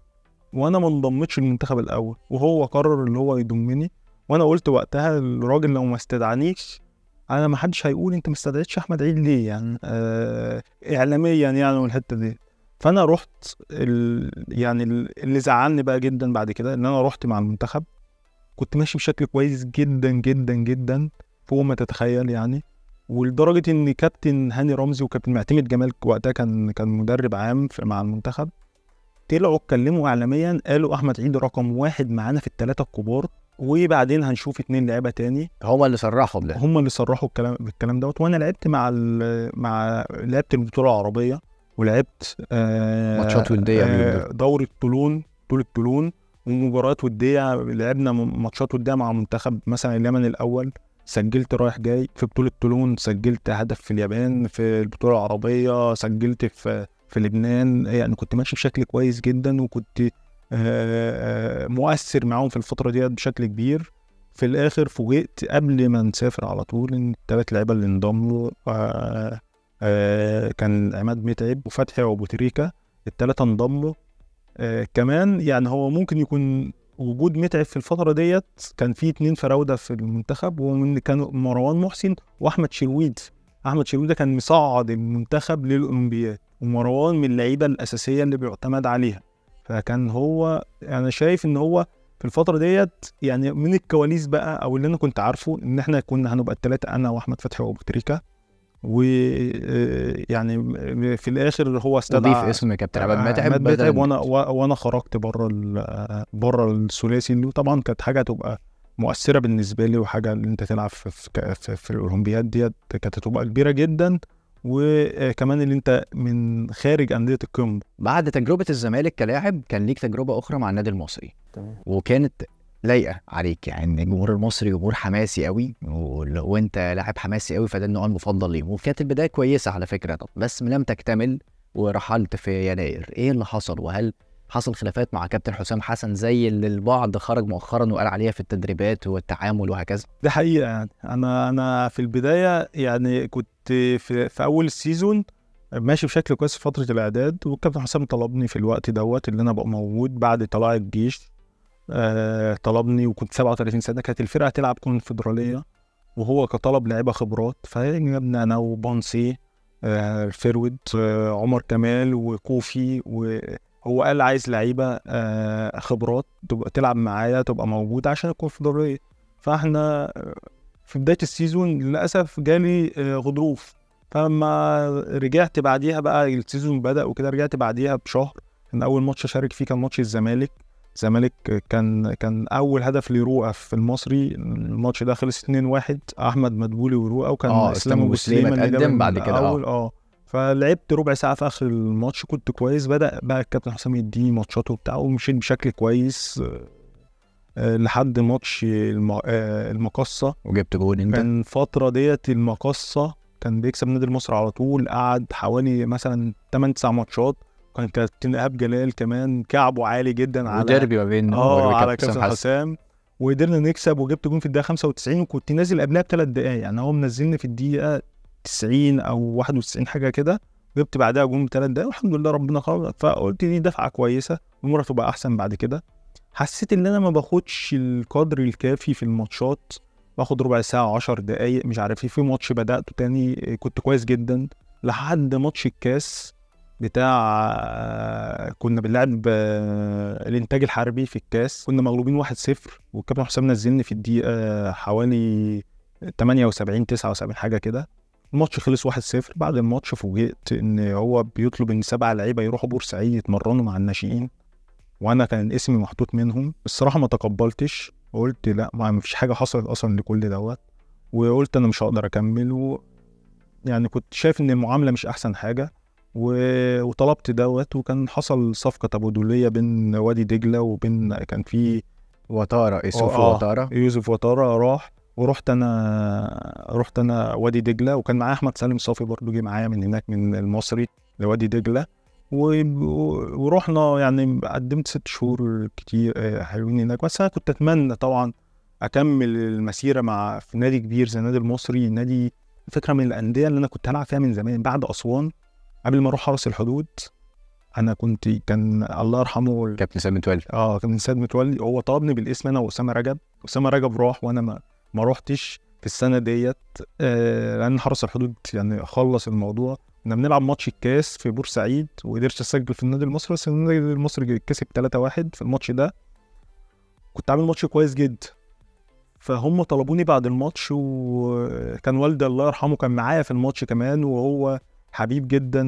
وأنا ما انضمتش للمنتخب الأول وهو قرر ان هو يضمني وأنا قلت وقتها الراجل لو ما استدعانيش أنا ما حدش هيقول أنت ما استدعيتش أحمد عيد ليه يعني آه إعلاميا يعني والحتة دي فأنا رحت ال... يعني اللي زعلني بقى جدا بعد كده إن أنا رحت مع المنتخب كنت ماشي بشكل كويس جدا جدا جدا فوق ما تتخيل يعني ولدرجه ان كابتن هاني رمزي وكابتن معتمد جمال وقتها كان كان مدرب عام مع المنتخب طلعوا اتكلموا اعلاميا قالوا احمد عيد رقم واحد معانا في الثلاثه الكبار وبعدين هنشوف اتنين لعيبه تاني هما اللي صرحوا بده هما اللي صرحوا الكلام بالكلام دوت وانا لعبت مع مع لعبت البطوله العربيه ولعبت آه ماتشات وديه آه دوره طولون طول الطولون ومباريات وديه لعبنا ماتشات وديه مع منتخب مثلا اليمن الاول سجلت رايح جاي في بطولة تولون سجلت هدف في اليابان في البطولة العربية سجلت في في لبنان يعني كنت ماشي بشكل كويس جدا وكنت آه، آه، مؤثر معاهم في الفترة ديت بشكل كبير في الآخر فوجئت قبل ما نسافر على طول إن التلات لعيبة اللي انضموا آه، كان عماد متعب وفتحي وأبو تريكة التلاتة انضموا كمان يعني هو ممكن يكون وجود متعب في الفتره ديت كان في اتنين فراوده في المنتخب ومن كانوا مروان محسن واحمد شرويد احمد شرويد ده كان مصعد المنتخب للاولمبياد ومروان من اللعيبه الاساسيه اللي بيعتمد عليها فكان هو انا شايف ان هو في الفتره ديت يعني من الكواليس بقى او اللي انا كنت عارفه ان احنا كنا هنبقى الثلاثه انا واحمد فتحي وابو تريكه ويعني آه، في الاخر هو استدعى اضيف اسم كابتن عماد متعب عماد متعب وانا وانا خرجت بره بره الثلاثي اللي طبعا كانت حاجه تبقى مؤثره بالنسبه لي وحاجه ان انت تلعب في في, في الاولمبياد ديت كانت هتبقى كبيره جدا وكمان آه، اللي انت من خارج انديه القمه بعد تجربه الزمالك كلاعب كان ليك تجربه اخرى مع النادي المصري تمام. وكانت لايقه عليك يعني الجمهور المصري جمهور حماسي قوي وانت لاعب حماسي قوي فده النوع المفضل ليهم وكانت البدايه كويسه على فكره طب بس لم تكتمل ورحلت في يناير ايه اللي حصل وهل حصل خلافات مع كابتن حسام حسن زي اللي البعض خرج مؤخرا وقال عليها في التدريبات والتعامل وهكذا دي حقيقه يعني انا انا في البدايه يعني كنت في, في اول السيزون ماشي بشكل كويس في فتره الاعداد والكابتن حسام طلبني في الوقت دوت اللي انا ابقى موجود بعد طلائع الجيش آه طلبني وكنت 37 سنه كانت الفرقه تلعب كونفدراليه وهو كطلب لعيبه خبرات فجبنا انا وبونسي آه الفيرود آه عمر كمال وكوفي وهو قال عايز لعيبه آه، خبرات تبقى تلعب معايا تبقى موجوده عشان الكونفدراليه فاحنا آه، في بدايه السيزون للاسف جالي آه، غضروف فلما رجعت بعديها بقى السيزون بدا وكده رجعت بعديها بشهر كان اول ماتش اشارك فيه كان ماتش الزمالك الزمالك كان كان اول هدف لرؤى في المصري الماتش ده خلص 2-1 احمد مدبولي ورؤى وكان آه اسلام ابو سليم اتقدم بعد كده اول آه. اه فلعبت ربع ساعه في اخر الماتش كنت كويس بدا بقى الكابتن حسام يديني ماتشاته وبتاع ومشيت بشكل كويس آه، آه، لحد ماتش المقصه وجبت جول انت كان الفتره ديت المقصه كان بيكسب نادي مصر على طول قعد حوالي مثلا 8 9 ماتشات كان كابتن ايهاب جلال كمان كعبه عالي جدا على وديربي ما بين اه على كابتن حسام وقدرنا نكسب وجبت جون في الدقيقه 95 وكنت نازل قبلها بثلاث دقائق يعني هو منزلني في الدقيقه 90 او 91 حاجه كده جبت بعدها جون بثلاث دقائق والحمد لله ربنا خلاص فقلت دي دفعه كويسه المره تبقى احسن بعد كده حسيت ان انا ما باخدش القدر الكافي في الماتشات باخد ربع ساعه 10 دقائق مش عارف ايه في ماتش بداته تاني كنت كويس جدا لحد ماتش الكاس بتاع آه، كنا بنلعب آه، الانتاج الحربي في الكاس كنا مغلوبين 1-0 والكابتن حسام نزلني في الدقيقه آه، حوالي 78 79 حاجه كده الماتش خلص 1-0 بعد الماتش فوجئت ان هو بيطلب ان سبع لعيبه يروحوا بورسعيد يتمرنوا مع الناشئين وانا كان اسمي محطوط منهم الصراحه ما تقبلتش قلت لا ما فيش حاجه حصلت اصلا لكل دوت وقلت انا مش هقدر اكمل و يعني كنت شايف ان المعامله مش احسن حاجه وطلبت دوت وكان حصل صفقه تبادليه بين وادي دجله وبين كان في وتاره يوسف آه. آه. يوسف وتاره راح ورحت انا رحت انا وادي دجله وكان معايا احمد سالم صافي برضه جه معايا من هناك من المصري لوادي دجله و... ورحنا يعني قدمت ست شهور كتير آه، حلوين هناك بس انا كنت اتمنى طبعا اكمل المسيره مع في نادي كبير زي النادي المصري نادي فكره من الانديه اللي انا كنت هلعب فيها من زمان بعد اسوان قبل ما اروح حرس الحدود انا كنت كان الله يرحمه كابتن سيد متولي اه كابتن سيد متولي هو طلبني بالاسم انا واسامه رجب اسامه رجب راح وانا ما, ما رحتش في السنه ديت آه لان حرس الحدود يعني خلص الموضوع كنا بنلعب ماتش الكاس في بورسعيد وقدرت اسجل في النادي المصري بس النادي المصري كسب 3-1 في الماتش ده كنت عامل ماتش كويس جدا فهم طلبوني بعد الماتش وكان والدي الله يرحمه كان معايا في الماتش كمان وهو حبيب جدا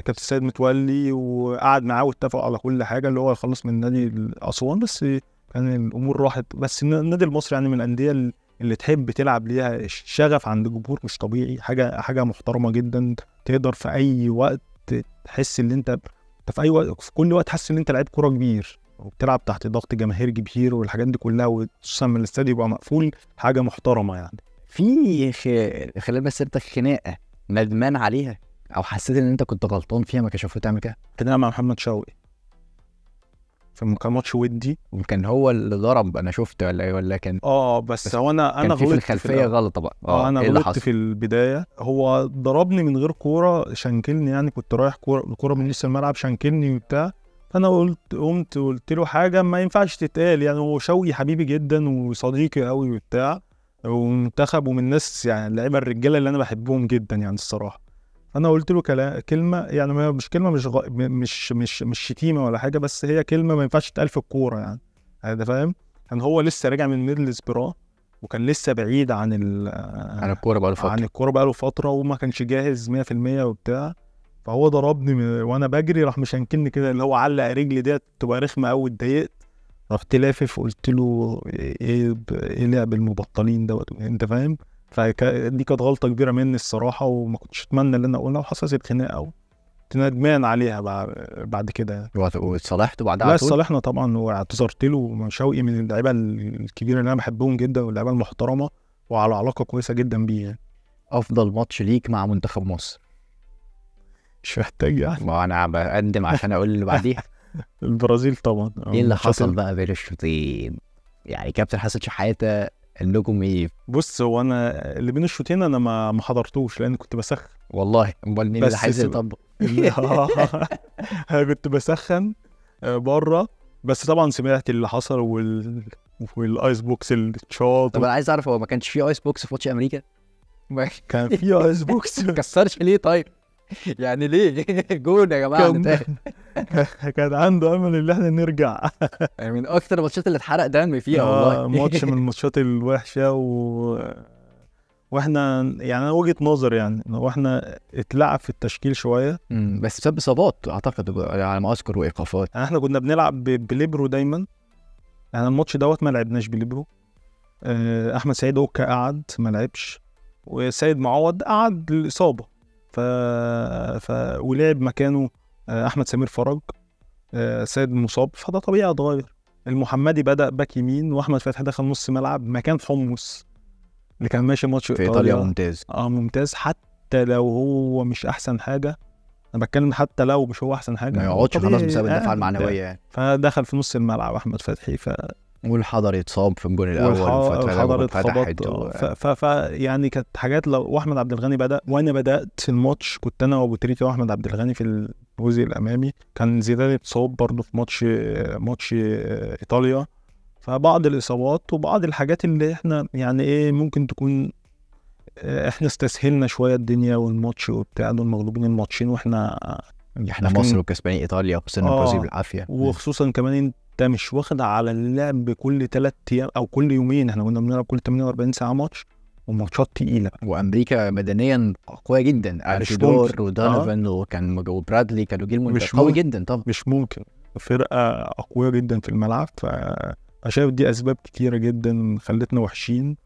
كابتن سيد متولي وقعد معاه واتفقوا على كل حاجه اللي هو يخلص من نادي اسوان بس كان يعني الامور راحت بس النادي المصري يعني من الانديه اللي تحب تلعب ليها شغف عند الجمهور مش طبيعي حاجه حاجه محترمه جدا تقدر في اي وقت تحس ان انت في اي وقت في كل وقت حاسس ان انت لعيب كوره كبير وبتلعب تحت ضغط جماهير كبير والحاجات دي كلها وخصوصا لما الاستاد يبقى مقفول حاجه محترمه يعني في خلال مسيرتك خناقه ندمان عليها او حسيت ان انت كنت غلطان فيها ما كانش المفروض تعمل كده؟ بنلعب مع محمد شوقي كان ماتش ودي وكان هو اللي ضرب انا شفت ولا ولا كان اه بس, بس هو انا انا غلطت في الخلفيه غلطه بقى اه, آه، انا إيه غلطت في البدايه هو ضربني من غير كوره شنكلني يعني كنت رايح كوره كوره من نص الملعب شنكلني وبتاع فانا قلت قمت قلت له حاجه ما ينفعش تتقال يعني هو شوقي حبيبي جدا وصديقي قوي وبتاع ومنتخب ومن الناس يعني اللعيبه الرجاله اللي انا بحبهم جدا يعني الصراحه انا قلت له كلام كلمه يعني مش كلمه مش غ... مش مش مش شتيمه ولا حاجه بس هي كلمه ما ينفعش تتقال في الكوره يعني انت فاهم كان هو لسه راجع من سبرا وكان لسه بعيد عن ال عن الكوره بقاله فتره عن الكوره بقاله فتره وما كانش جاهز 100% وبتاع فهو ضربني وانا بجري راح مشنكني كده اللي هو علق رجلي ديت تبقى رخمه قوي اتضايقت رحت لافف قلت له إيه،, ايه ايه لعب المبطلين دوت انت فاهم فدي كانت غلطه كبيره مني الصراحه وما كنتش اتمنى ان انا اقولها وحصلت الخناقه و... ندمان عليها بعد كده يعني. واتصالحت بعدها لا اتصالحنا طبعا واعتذرت له من شوقي من اللعيبه الكبيره اللي انا بحبهم جدا واللعيبه المحترمه وعلى علاقه كويسه جدا بيه يعني. افضل ماتش ليك مع منتخب مصر مش محتاج يعني ما انا بقدم عشان اقول اللي بعديها البرازيل طبعا ايه اللي حصل بقى بين الشوطين يعني كابتن حسن شحاته انكم ايه بص هو انا اللي بين الشوطين انا ما حضرتوش لان كنت بسخن والله امال مين اللي عايز يطبق انا كنت بسخن آه، بره بس طبعا سمعت اللي حصل وال والايس بوكس اتشاط طب انا عايز اعرف هو ما كانش في ايس بوكس في ماتش امريكا كان في ايس بوكس ما كسرش ليه طيب يعني ليه جون يا جماعه كان, كان عنده امل ان احنا نرجع يعني من اكثر الماتشات اللي اتحرق دم فيها آه، والله ماتش من الماتشات الوحشه و واحنا يعني انا وجهه نظر يعني ان هو احنا اتلعب في التشكيل شويه بس بسبب اصابات اعتقد على ما اذكر وايقافات يعني احنا كنا بنلعب بليبرو دايما يعني الماتش دوت ما لعبناش بليبرو آه، احمد سعيد اوكا قعد ما لعبش وسيد معوض قعد للاصابه ف... ف... ولعب مكانه آه، احمد سمير فرج آه، سيد مصاب فده طبيعي اتغير المحمدي بدا باك يمين واحمد فتحي دخل نص ملعب مكان حمص اللي كان ماشي ماتش في ايطاليا, ممتاز اه ممتاز حتى لو هو مش احسن حاجه انا بتكلم حتى لو مش هو احسن حاجه ما يقعدش خلاص بسبب الدفعه آه، المعنويه يعني فدخل في نص الملعب احمد فتحي ف والحضر يتصاب في الجون الاول والحضر اتخبط ف يعني كانت حاجات لو واحمد عبد الغني بدا وانا بدات الماتش كنت انا وابو تريكه واحمد عبد الغني في الجزء الامامي كان زيدان اتصاب برضه في ماتش ماتش آه، ايطاليا فبعض الاصابات وبعض الحاجات اللي احنا يعني ايه ممكن تكون آه، احنا استسهلنا شويه الدنيا والماتش وبتاع دول مغلوبين الماتشين واحنا آه، احنا مصر وكسبانين ايطاليا وخسرنا البرازيل بالعافيه وخصوصا كمان انت مش واخد على اللعب كل ثلاث ايام او كل يومين احنا كنا بنلعب كل 48 ساعه ماتش وماتشات تقيله وامريكا مدنيا قويه جدا ارشدور ودونيفان آه. وكان وبرادلي كانوا جيل مش قوي جدا طبعا مش ممكن فرقه قويه جدا في الملعب فشايف شايف دي اسباب كتيره جدا خلتنا وحشين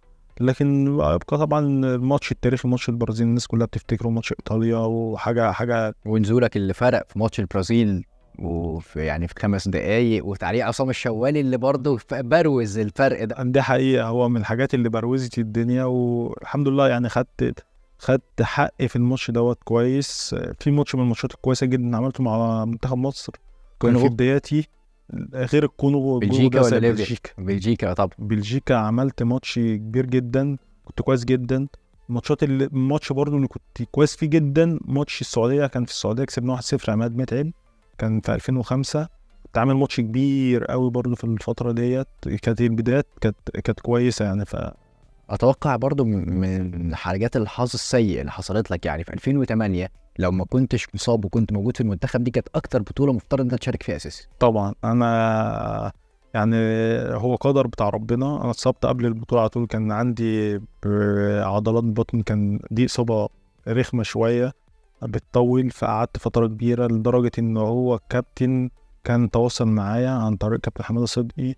لكن يبقى طبعا الماتش التاريخي ماتش البرازيل الناس كلها بتفتكره ماتش ايطاليا وحاجه حاجه ونزولك اللي فرق في ماتش البرازيل وفي يعني في خمس دقايق وتعليق عصام الشوالي اللي برضه بروز الفرق ده دي حقيقه هو من الحاجات اللي بروزت الدنيا والحمد لله يعني خدت خدت حقي في الماتش دوت كويس في ماتش من الماتشات الكويسه جدا عملته مع منتخب مصر كان في بداياتي غير الكونغو بلجيكا ولا ليبيا بلجيكا بلجيكا طبعا بلجيكا عملت ماتش كبير جدا كنت كويس جدا الماتشات اللي الماتش برضه اللي كنت كويس فيه جدا ماتش السعوديه كان في السعوديه كسبنا 1-0 عماد متعب كان في 2005 اتعمل ماتش كبير قوي برضه في الفتره ديت كانت البدايات كانت كانت كويسه يعني ف اتوقع برضه من حاجات الحظ السيء اللي حصلت لك يعني في 2008 لو ما كنتش مصاب وكنت موجود في المنتخب دي كانت اكتر بطوله مفترض انت تشارك فيها اساسي طبعا انا يعني هو قدر بتاع ربنا انا اتصبت قبل البطوله على طول كان عندي آه، عضلات بطن كان دي اصابه رخمه شويه بتطول فقعدت فترة كبيرة لدرجة إن هو الكابتن كان تواصل معايا عن طريق كابتن حمادة صدقي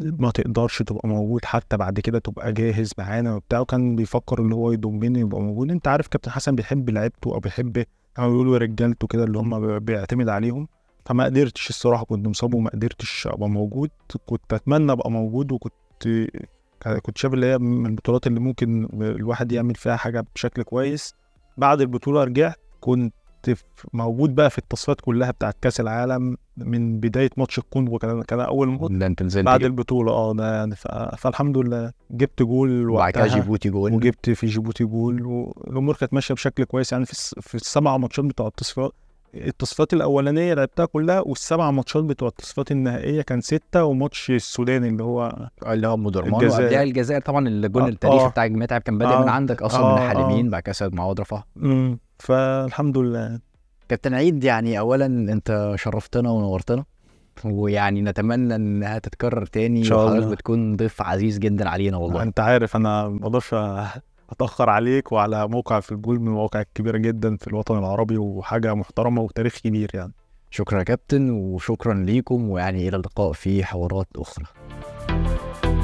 ما تقدرش تبقى موجود حتى بعد كده تبقى جاهز معانا وبتاع وكان بيفكر اللي هو يضمني يبقى موجود انت عارف كابتن حسن بيحب لعيبته او بيحب كانوا بيقولوا رجالته كده اللي هم بيعتمد عليهم فما قدرتش الصراحه كنت مصاب وما قدرتش ابقى موجود كنت اتمنى ابقى موجود وكنت كنت شايف اللي هي من البطولات اللي ممكن الواحد يعمل فيها حاجه بشكل كويس بعد البطوله رجعت كنت موجود بقى في التصفيات كلها بتاعت كاس العالم من بدايه ماتش الكونغو كان كان اول ماتش بعد انت بعد البطوله اه ده يعني فالحمد لله جبت جول وبعد كده جيبوتي جول وجبت في جيبوتي جول والامور كانت ماشيه بشكل كويس يعني في, في السبع ماتشات بتوع التصفيات التصفيات الاولانيه لعبتها كلها والسبع ماتشات بتوع التصفيات النهائيه كان سته وماتش السودان اللي هو اللي هو مدرمان وقبلها الجزائر طبعا الجون آه التاريخي آه. بتاع جماعه تعب كان بادئ آه. من عندك اصلا آه. من آه, آه. بعد كده مع وضرفه فالحمد لله كابتن عيد يعني اولا انت شرفتنا ونورتنا ويعني نتمنى انها تتكرر تاني ان شاء الله بتكون ضيف عزيز جدا علينا والله انت عارف انا ما اقدرش اتاخر عليك وعلى موقع في الجول من المواقع الكبيره جدا في الوطن العربي وحاجه محترمه وتاريخ كبير يعني شكرا يا كابتن وشكرا ليكم ويعني الى اللقاء في حوارات اخرى